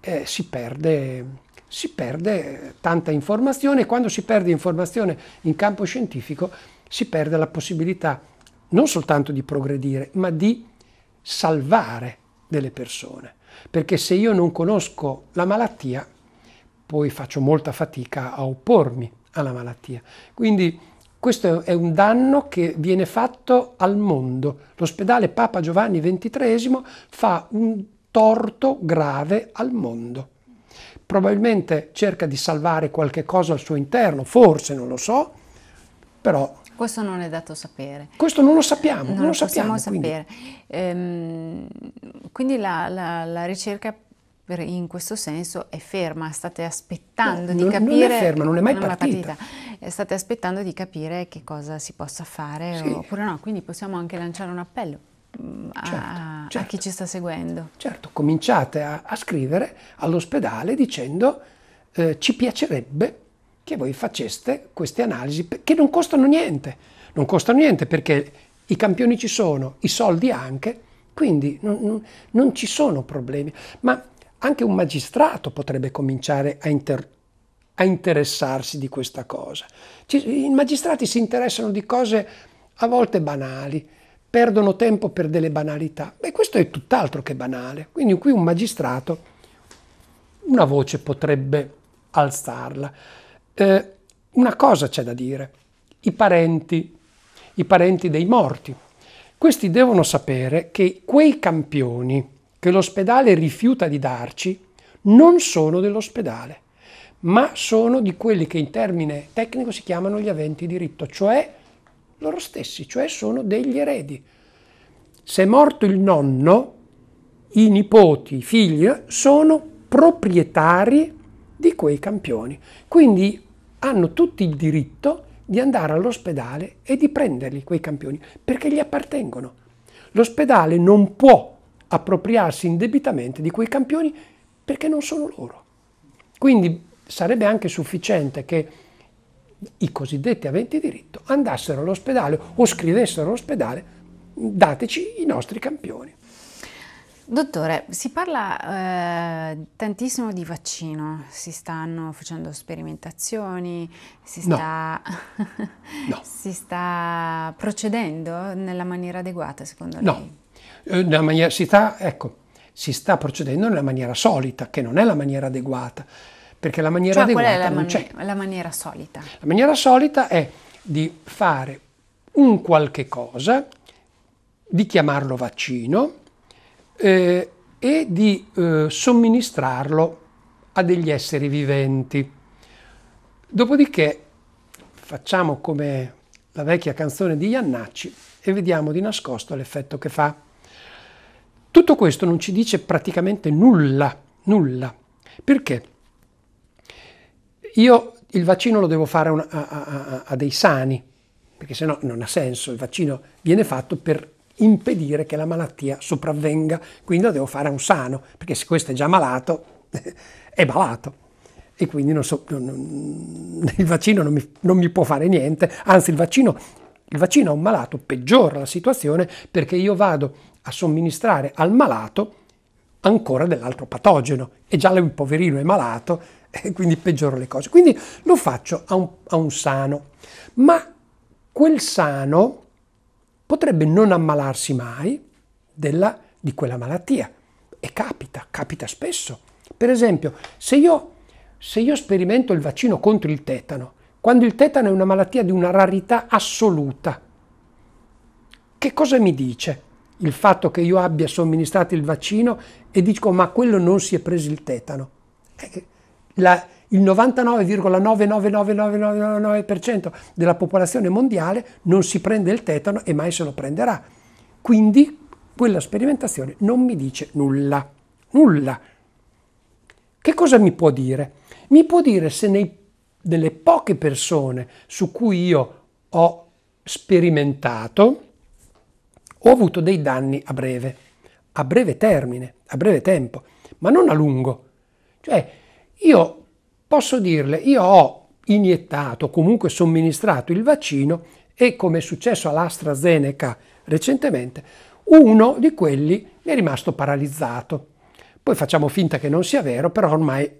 eh, si, perde, si perde tanta informazione e quando si perde informazione in campo scientifico si perde la possibilità non soltanto di progredire, ma di salvare delle persone. Perché se io non conosco la malattia, poi faccio molta fatica a oppormi alla malattia. Quindi questo è un danno che viene fatto al mondo. L'ospedale Papa Giovanni XXIII fa un torto grave al mondo. Probabilmente cerca di salvare qualche cosa al suo interno, forse, non lo so, però... Questo non è dato sapere. Questo non lo sappiamo, non, non lo, lo sappiamo. Quindi, ehm, quindi la, la, la ricerca in questo senso è ferma, state aspettando no, di non, capire... Non è ferma, non è mai non partita. partita. Eh, state aspettando di capire che cosa si possa fare sì. oppure no, quindi possiamo anche lanciare un appello. Mm, a, certo. a certo. chi ci sta seguendo. Certo, cominciate a, a scrivere all'ospedale dicendo eh, ci piacerebbe che voi faceste queste analisi che non costano niente, non costano niente perché i campioni ci sono, i soldi anche, quindi non, non, non ci sono problemi. Ma anche un magistrato potrebbe cominciare a, inter a interessarsi di questa cosa. Ci I magistrati si interessano di cose a volte banali, perdono tempo per delle banalità. Beh, questo è tutt'altro che banale. Quindi qui un magistrato, una voce potrebbe alzarla. Eh, una cosa c'è da dire, i parenti, i parenti dei morti. Questi devono sapere che quei campioni che l'ospedale rifiuta di darci non sono dell'ospedale, ma sono di quelli che in termine tecnico si chiamano gli aventi diritto, cioè loro stessi, cioè sono degli eredi. Se è morto il nonno, i nipoti, i figli sono proprietari di quei campioni. Quindi hanno tutti il diritto di andare all'ospedale e di prenderli quei campioni perché gli appartengono. L'ospedale non può appropriarsi indebitamente di quei campioni perché non sono loro. Quindi sarebbe anche sufficiente che i cosiddetti aventi diritto andassero all'ospedale o scrivessero all'ospedale dateci i nostri campioni. Dottore, si parla eh, tantissimo di vaccino, si stanno facendo sperimentazioni, si sta, no. no. si sta procedendo nella maniera adeguata secondo no. lei? No, eh, maniera, si, sta, ecco, si sta procedendo nella maniera solita, che non è la maniera adeguata, perché la maniera cioè, adeguata qual è la, man- c'è. la maniera solita? La maniera solita è di fare un qualche cosa, di chiamarlo vaccino eh, e di eh, somministrarlo a degli esseri viventi. Dopodiché facciamo come la vecchia canzone di Iannacci e vediamo di nascosto l'effetto che fa. Tutto questo non ci dice praticamente nulla, nulla. Perché? Io il vaccino lo devo fare a, a, a, a dei sani, perché sennò non ha senso, il vaccino viene fatto per impedire che la malattia sopravvenga, quindi lo devo fare a un sano, perché se questo è già malato, è malato e quindi non so, non, il vaccino non mi, non mi può fare niente, anzi il vaccino il vaccino a un malato peggiora la situazione perché io vado a somministrare al malato ancora dell'altro patogeno e già il poverino è malato e quindi peggioro le cose. Quindi lo faccio a un, a un sano, ma quel sano potrebbe non ammalarsi mai della, di quella malattia e capita, capita spesso. Per esempio, se io, se io sperimento il vaccino contro il tetano, quando il tetano è una malattia di una rarità assoluta. Che cosa mi dice il fatto che io abbia somministrato il vaccino e dico ma quello non si è preso il tetano? La, il 99,99999% della popolazione mondiale non si prende il tetano e mai se lo prenderà. Quindi quella sperimentazione non mi dice nulla, nulla. Che cosa mi può dire? Mi può dire se nei delle poche persone su cui io ho sperimentato, ho avuto dei danni a breve, a breve termine, a breve tempo, ma non a lungo. Cioè, io posso dirle, io ho iniettato, comunque somministrato il vaccino e come è successo all'AstraZeneca recentemente, uno di quelli mi è rimasto paralizzato. Poi facciamo finta che non sia vero, però ormai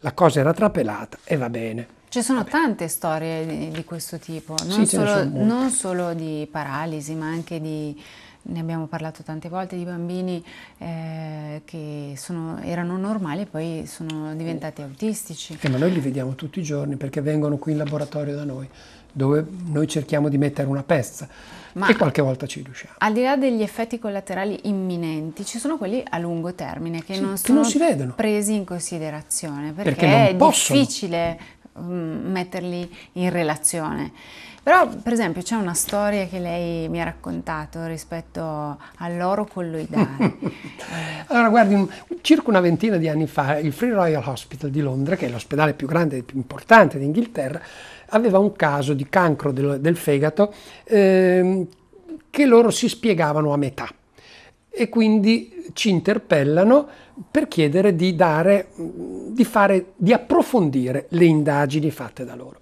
la cosa era trapelata e va bene. Ci sono Vabbè. tante storie di, di, questo tipo, non, sì, solo, non solo di paralisi, ma anche di, ne abbiamo parlato tante volte di bambini eh, che sono, erano normali e poi sono diventati autistici. Che, eh, ma noi li vediamo tutti i giorni perché vengono qui in laboratorio da noi, dove noi cerchiamo di mettere una pezza ma e qualche volta ci riusciamo. Al di là degli effetti collaterali imminenti, ci sono quelli a lungo termine che sì, non sono che non presi in considerazione perché, perché è possono. difficile Mm, metterli in relazione. Però per esempio c'è una storia che lei mi ha raccontato rispetto all'oro colloidale. Eh. allora guardi, un, circa una ventina di anni fa il Free Royal Hospital di Londra, che è l'ospedale più grande e più importante d'Inghilterra, aveva un caso di cancro del, del fegato eh, che loro si spiegavano a metà e quindi ci interpellano per chiedere di, dare, di, fare, di approfondire le indagini fatte da loro.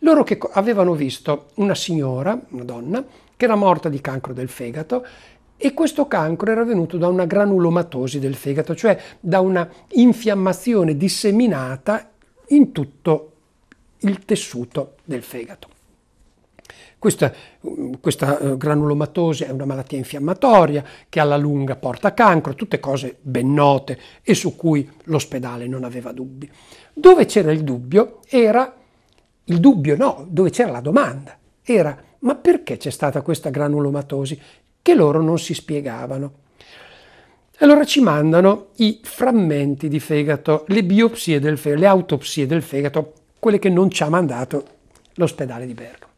Loro che avevano visto una signora, una donna, che era morta di cancro del fegato e questo cancro era venuto da una granulomatosi del fegato, cioè da una infiammazione disseminata in tutto il tessuto del fegato. Questa, questa eh, granulomatosi è una malattia infiammatoria che alla lunga porta a cancro, tutte cose ben note e su cui l'ospedale non aveva dubbi. Dove c'era il dubbio era il dubbio no, dove c'era la domanda, era ma perché c'è stata questa granulomatosi che loro non si spiegavano. Allora ci mandano i frammenti di fegato, le biopsie del fegato, le autopsie del fegato, quelle che non ci ha mandato l'ospedale di Bergamo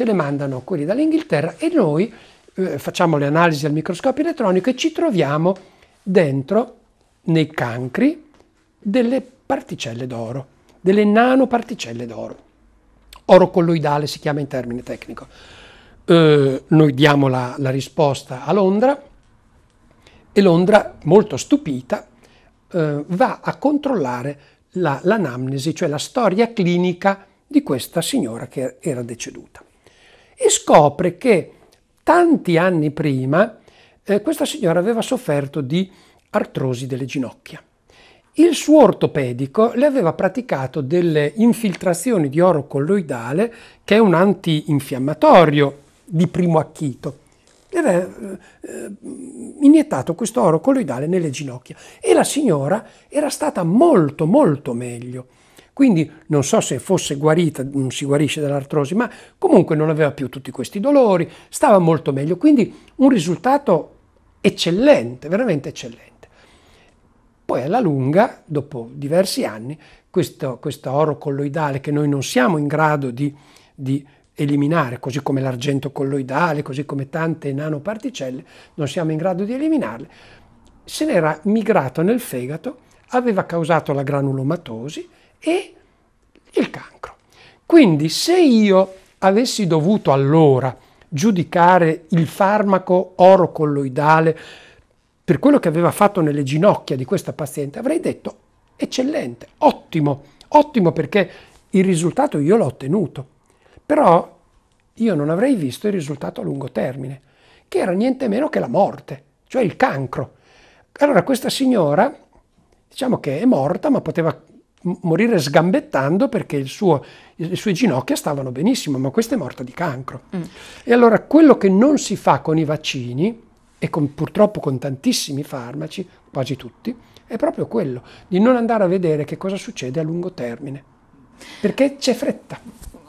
ce le mandano quelli dall'Inghilterra e noi eh, facciamo le analisi al microscopio elettronico e ci troviamo dentro, nei cancri, delle particelle d'oro, delle nanoparticelle d'oro. Oro colloidale si chiama in termine tecnico. Eh, noi diamo la, la risposta a Londra e Londra, molto stupita, eh, va a controllare la, l'anamnesi, cioè la storia clinica di questa signora che era deceduta e scopre che tanti anni prima eh, questa signora aveva sofferto di artrosi delle ginocchia. Il suo ortopedico le aveva praticato delle infiltrazioni di oro colloidale, che è un antinfiammatorio di primo acchito. Le aveva eh, iniettato questo oro colloidale nelle ginocchia e la signora era stata molto molto meglio. Quindi non so se fosse guarita, non mm, si guarisce dall'artrosi, ma comunque non aveva più tutti questi dolori, stava molto meglio. Quindi un risultato eccellente, veramente eccellente. Poi alla lunga, dopo diversi anni, questo, questo oro colloidale che noi non siamo in grado di, di eliminare, così come l'argento colloidale, così come tante nanoparticelle, non siamo in grado di eliminarle, se n'era migrato nel fegato, aveva causato la granulomatosi e il cancro. Quindi se io avessi dovuto allora giudicare il farmaco oro colloidale per quello che aveva fatto nelle ginocchia di questa paziente, avrei detto eccellente, ottimo, ottimo perché il risultato io l'ho ottenuto. Però io non avrei visto il risultato a lungo termine, che era niente meno che la morte, cioè il cancro. Allora questa signora, diciamo che è morta, ma poteva morire sgambettando perché il suo, le sue ginocchia stavano benissimo, ma questa è morta di cancro. Mm. E allora quello che non si fa con i vaccini, e con, purtroppo con tantissimi farmaci, quasi tutti, è proprio quello di non andare a vedere che cosa succede a lungo termine, perché c'è fretta.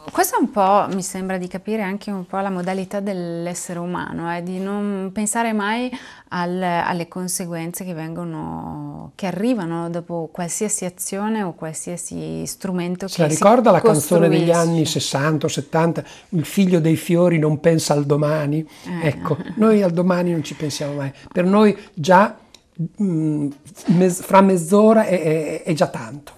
Questo un po' mi sembra di capire anche un po' la modalità dell'essere umano, eh, di non pensare mai al, alle conseguenze che vengono, che arrivano dopo qualsiasi azione o qualsiasi strumento Se che si ricorda la canzone degli anni 60 o 70, il figlio dei fiori non pensa al domani? Eh. Ecco, noi al domani non ci pensiamo mai. Per noi già mh, mm, mezz- fra mezz'ora è, è, è già tanto.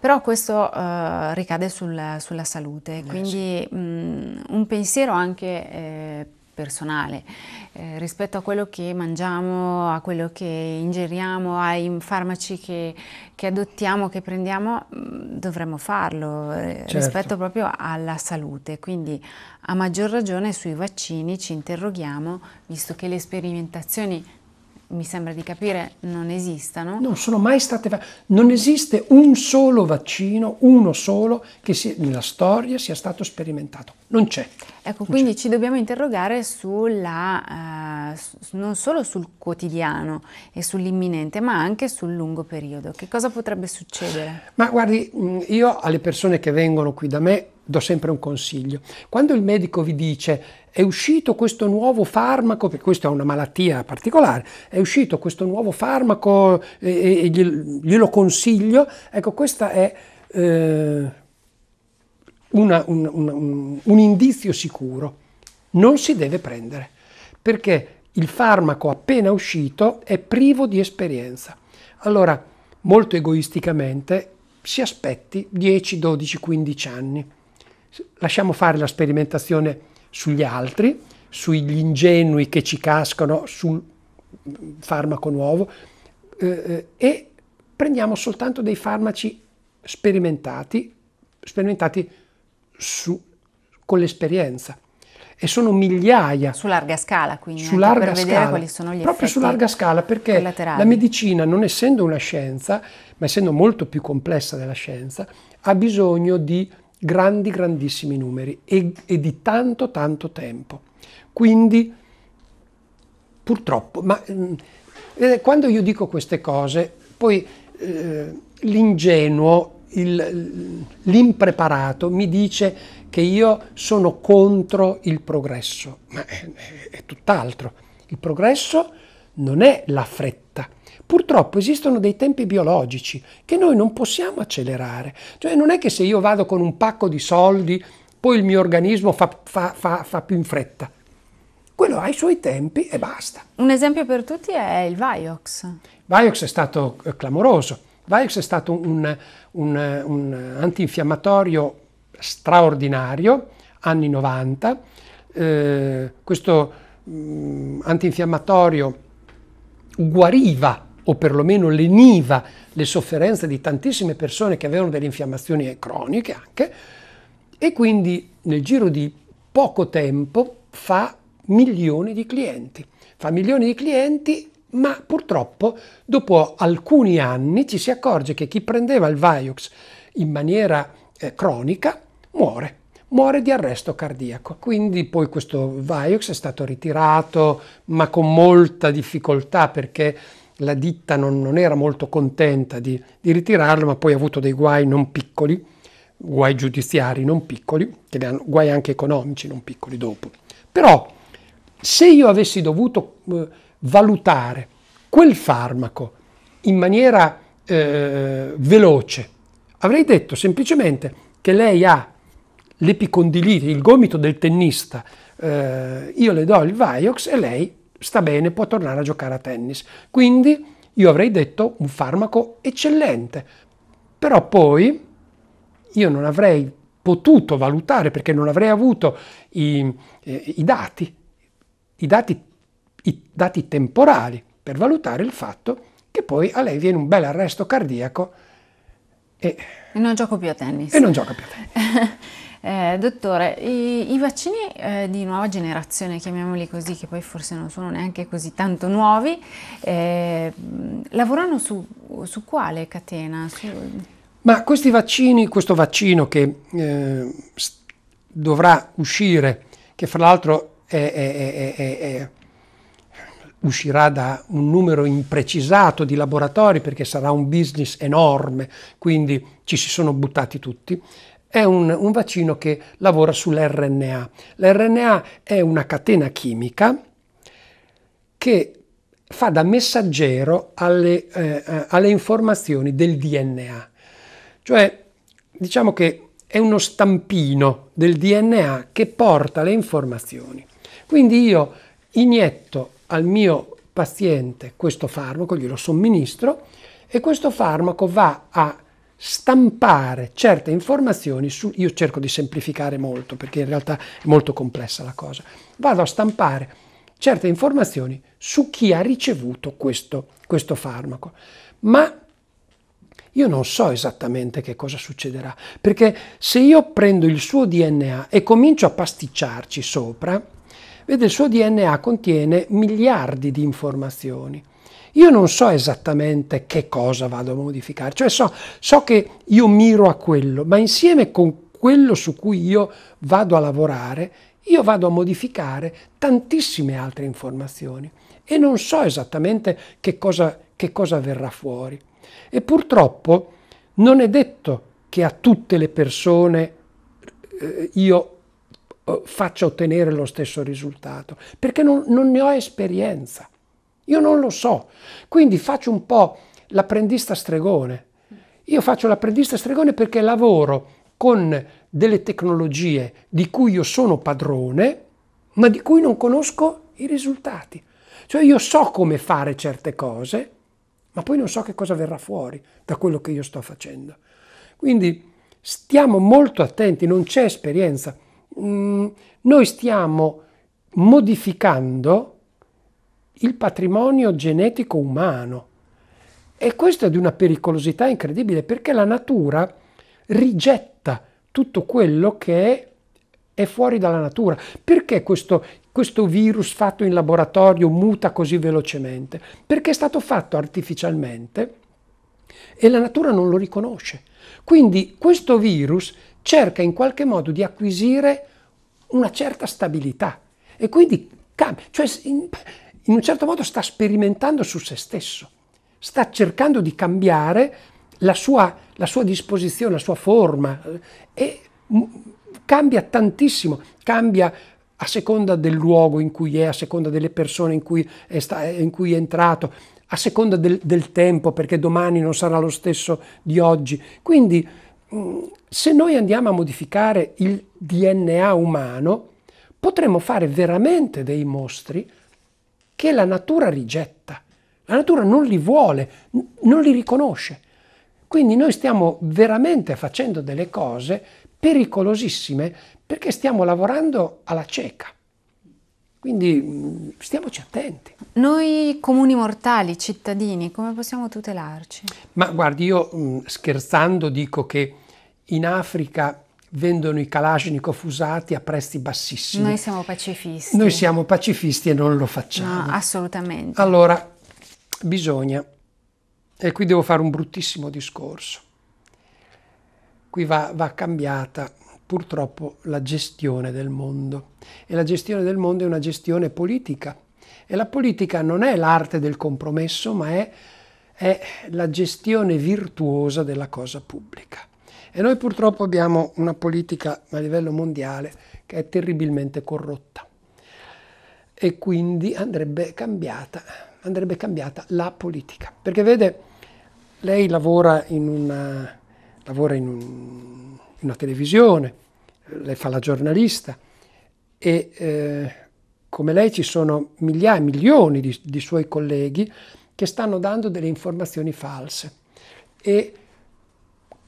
Però questo eh, ricade sul, sulla salute, eh, quindi mh, mm, un pensiero anche eh, personale eh, rispetto a quello che mangiamo, a quello che ingeriamo, ai farmaci che, che adottiamo, che prendiamo, mm, dovremmo farlo eh, certo. rispetto proprio alla salute. Quindi a maggior ragione sui vaccini ci interroghiamo, visto che le sperimentazioni mi sembra di capire, non esistano. Non sono mai state fatte. Non esiste un solo vaccino, uno solo, che si, nella storia sia stato sperimentato. Non c'è. Ecco, quindi ci dobbiamo interrogare sulla, uh, non solo sul quotidiano e sull'imminente, ma anche sul lungo periodo. Che cosa potrebbe succedere? Ma guardi, mm, io alle persone che vengono qui da me do sempre un consiglio. Quando il medico vi dice è uscito questo nuovo farmaco, perché questa è una malattia particolare, è uscito questo nuovo farmaco eh, e, e glielo consiglio, ecco questa è... Eh, una, un, un, un indizio sicuro. Non si deve prendere perché il farmaco appena uscito è privo di esperienza. Allora, molto egoisticamente, si aspetti 10, 12, 15 anni. Lasciamo fare la sperimentazione sugli altri, sugli ingenui che ci cascano sul farmaco nuovo eh, eh e prendiamo soltanto dei farmaci sperimentati, sperimentati su, con l'esperienza. E sono migliaia. Su larga scala, quindi. Su larga per scala. vedere quali sono gli Proprio su larga scala, perché la medicina, non essendo una scienza, ma essendo molto più complessa della scienza, ha bisogno di grandi, grandissimi numeri e, e di tanto, tanto tempo. Quindi, purtroppo, ma mm, eh, quando io dico queste cose, poi eh, l'ingenuo l'impreparato mi dice che io sono contro il progresso, ma è, è tutt'altro. Il progresso non è la fretta. Purtroppo esistono dei tempi biologici che noi non possiamo accelerare. Cioè non è che se io vado con un pacco di soldi, poi il mio organismo fa, fa, fa, fa più in fretta. Quello ha i suoi tempi e basta. Un esempio per tutti è il Viox. Viox è stato eh, clamoroso Vaix è stato un, un, un antinfiammatorio straordinario, anni 90. Eh, questo mh, mm, antinfiammatorio guariva o perlomeno leniva le sofferenze di tantissime persone che avevano delle infiammazioni croniche anche e quindi nel giro di poco tempo fa milioni di clienti. Fa milioni di clienti ma purtroppo dopo alcuni anni ci si accorge che chi prendeva il Vioxx in maniera eh, cronica muore, muore di arresto cardiaco. Quindi poi questo Vioxx è stato ritirato, ma con molta difficoltà perché la ditta non, non era molto contenta di, di, ritirarlo, ma poi ha avuto dei guai non piccoli, guai giudiziari non piccoli, hanno, guai anche economici non piccoli dopo. Però se io avessi dovuto... Eh, valutare quel farmaco in maniera eh, veloce, avrei detto semplicemente che lei ha l'epicondilite, il gomito del tennista, eh, io le do il Vioxx e lei sta bene, può tornare a giocare a tennis. Quindi io avrei detto un farmaco eccellente, però poi io non avrei potuto valutare perché non avrei avuto i, eh, i dati, i dati i dati temporali per valutare il fatto che poi a lei viene un bel arresto cardiaco e, non gioco più a tennis. E non gioca più a tennis. Eh, dottore, i, i vaccini eh, di nuova generazione, chiamiamoli così, che poi forse non sono neanche così tanto nuovi, eh, lavorano su, su, quale catena? Su... Ma questi vaccini, questo vaccino che eh, dovrà uscire, che fra l'altro è, è, è, è uscirà da un numero imprecisato di laboratori perché sarà un business enorme, quindi ci si sono buttati tutti, è un, un vaccino che lavora sull'RNA. L'RNA è una catena chimica che fa da messaggero alle, eh, eh alle informazioni del DNA. Cioè, diciamo che è uno stampino del DNA che porta le informazioni. Quindi io inietto al mio paziente questo farmaco, glielo somministro e questo farmaco va a stampare certe informazioni su, io cerco di semplificare molto perché in realtà è molto complessa la cosa, vado a stampare certe informazioni su chi ha ricevuto questo, questo farmaco, ma io non so esattamente che cosa succederà, perché se io prendo il suo DNA e comincio a pasticciarci sopra, Vede, il suo DNA contiene miliardi di informazioni. Io non so esattamente che cosa vado a modificare, cioè so, so che io miro a quello, ma insieme con quello su cui io vado a lavorare, io vado a modificare tantissime altre informazioni e non so esattamente che cosa, che cosa verrà fuori. E purtroppo non è detto che a tutte le persone eh, io eh, faccia ottenere lo stesso risultato, perché non, non ne ho esperienza. Io non lo so. Quindi faccio un po' l'apprendista stregone. Io faccio l'apprendista stregone perché lavoro con delle tecnologie di cui io sono padrone, ma di cui non conosco i risultati. Cioè io so come fare certe cose, ma poi non so che cosa verrà fuori da quello che io sto facendo. Quindi stiamo molto attenti, non c'è esperienza. Mm, noi stiamo modificando il patrimonio genetico umano. E questo è di una pericolosità incredibile perché la natura rigetta tutto quello che è fuori dalla natura. Perché questo, questo virus fatto in laboratorio muta così velocemente? Perché è stato fatto artificialmente e la natura non lo riconosce. Quindi questo virus cerca in qualche modo di acquisire una certa stabilità e quindi cambia, cioè in, in un certo modo sta sperimentando su se stesso, sta cercando di cambiare la sua, la sua disposizione, la sua forma eh, e mm, cambia tantissimo, cambia a seconda del luogo in cui è, a seconda delle persone in cui è, sta, eh, in cui è entrato, a seconda del, del tempo, perché domani non sarà lo stesso di oggi. Quindi Mm, se noi andiamo a modificare il DNA umano, potremmo fare veramente dei mostri che la natura rigetta. La natura non li vuole, non li riconosce. Quindi noi stiamo veramente facendo delle cose pericolosissime perché stiamo lavorando alla cieca. Quindi mm, stiamoci attenti. Noi comuni mortali, cittadini, come possiamo tutelarci? Ma guardi, io mm, scherzando dico che in Africa vendono i Kalashnikov usati a prezzi bassissimi. Noi siamo pacifisti. Noi siamo pacifisti e non lo facciamo. No, assolutamente. Allora, bisogna, e qui devo fare un bruttissimo discorso, qui va, va cambiata purtroppo la gestione del mondo. E la gestione del mondo è una gestione politica. E la politica non è l'arte del compromesso, ma è, è la gestione virtuosa della cosa pubblica. E noi purtroppo abbiamo una politica a livello mondiale che è terribilmente corrotta e quindi andrebbe cambiata, andrebbe cambiata la politica. Perché vede, lei lavora in, una, lavora in un una televisione, lei fa la giornalista e eh, come lei ci sono migliaia, milioni di, di suoi colleghi che stanno dando delle informazioni false e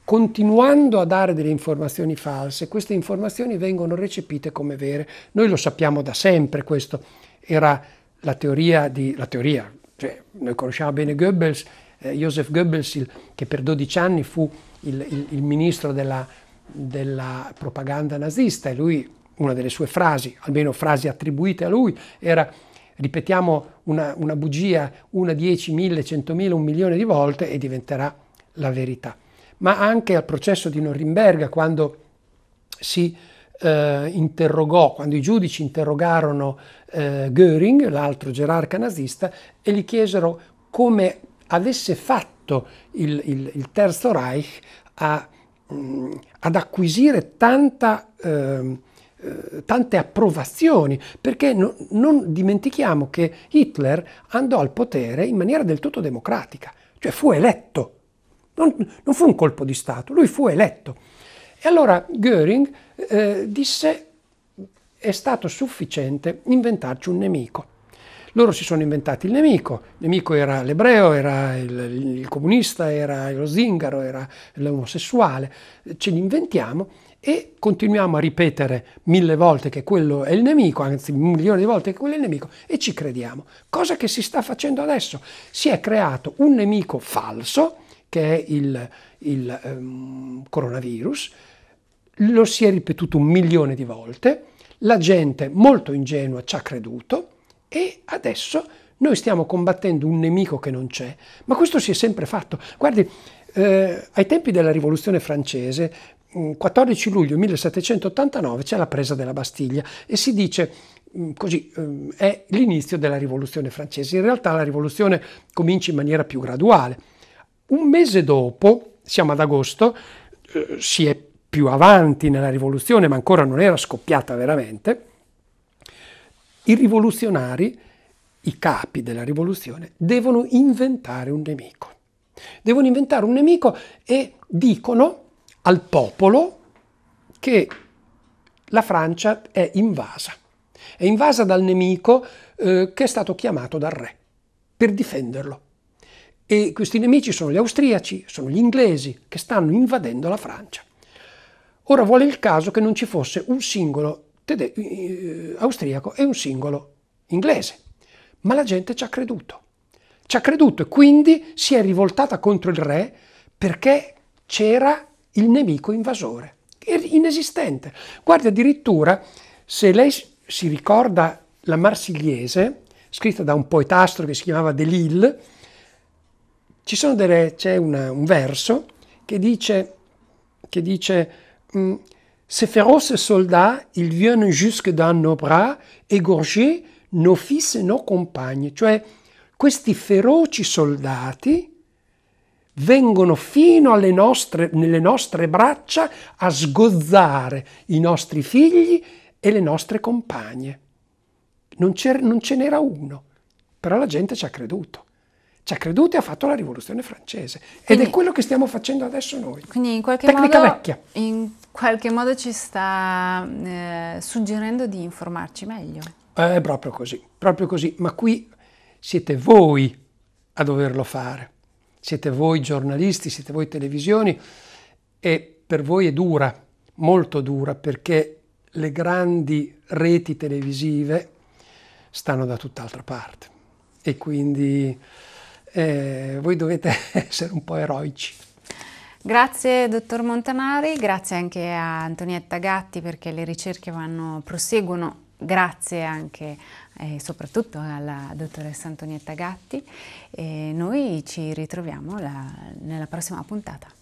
continuando a dare delle informazioni false, queste informazioni vengono recepite come vere. Noi lo sappiamo da sempre, questo era la teoria di... La teoria, cioè, noi conosciamo bene Goebbels, eh, Joseph Goebbels, il, che per 12 anni fu il, il, il ministro della, della propaganda nazista e lui, una delle sue frasi, almeno frasi attribuite a lui, era ripetiamo una, una bugia una, dieci, mille, centomila, un milione di volte e diventerà la verità. Ma anche al processo di Norimberga, quando si eh, interrogò, quando i giudici interrogarono eh, Göring, l'altro gerarca nazista, e gli chiesero come avesse fatto il, il, il Terzo Reich a Mm, ad acquisire tanta, ehm, eh, tante approvazioni, perché no, non dimentichiamo che Hitler andò al potere in maniera del tutto democratica, cioè fu eletto, non, non fu un colpo di Stato, lui fu eletto. E allora Göring eh, disse è stato sufficiente inventarci un nemico. Loro si sono inventati il nemico, il nemico era l'ebreo, era il, il comunista, era lo zingaro, era l'omosessuale, ce li inventiamo e continuiamo a ripetere mille volte che quello è il nemico, anzi milioni di volte che quello è il nemico, e ci crediamo. Cosa che si sta facendo adesso? Si è creato un nemico falso, che è il, il um, coronavirus, lo si è ripetuto un milione di volte, la gente molto ingenua ci ha creduto, e adesso noi stiamo combattendo un nemico che non c'è, ma questo si è sempre fatto. Guardi, eh, ai tempi della rivoluzione francese, 14 mm, luglio 1789 c'è la presa della Bastiglia e si dice mm, così eh, è l'inizio della rivoluzione francese. In realtà la rivoluzione comincia in maniera più graduale. Un mese dopo, siamo ad agosto, eh, si è più avanti nella rivoluzione, ma ancora non era scoppiata veramente i rivoluzionari, i capi della rivoluzione, devono inventare un nemico. Devono inventare un nemico e dicono al popolo che la Francia è invasa. È invasa dal nemico eh, che è stato chiamato dal re per difenderlo. E questi nemici sono gli austriaci, sono gli inglesi che stanno invadendo la Francia. Ora vuole il caso che non ci fosse un singolo austriaco e un singolo inglese. Ma la gente ci ha creduto. Ci ha creduto e quindi si è rivoltata contro il re perché c'era il nemico invasore, inesistente. Guardi, addirittura, se lei si ricorda la Marsigliese, scritta da un poetastro che si chiamava Delille, delle, c'è una, un verso che dice, che dice mm, Ces féroces soldats, ils viennent jusque dans nos bras, égorger nos fils e nos compagni. Cioè, questi feroci soldati vengono fino nostre, nelle nostre braccia a sgozzare i nostri figli e le nostre compagne. Non, non ce n'era uno, però la gente ci ha creduto ci ha creduto e ha fatto la rivoluzione francese. Quindi, Ed è quello che stiamo facendo adesso noi. Quindi in qualche Tecnica modo, vecchia. In qualche modo ci sta eh, suggerendo di informarci meglio. Eh, è proprio così, proprio così, ma qui siete voi a doverlo fare, siete voi giornalisti, siete voi televisioni e per voi è dura, molto dura, perché le grandi reti televisive stanno da tutt'altra parte e quindi eh, voi dovete essere un po' eroici. Grazie dottor Montanari, grazie anche a Antonietta Gatti perché le ricerche vanno, proseguono, grazie anche e eh, soprattutto alla dottoressa Antonietta Gatti e noi ci ritroviamo la, nella prossima puntata.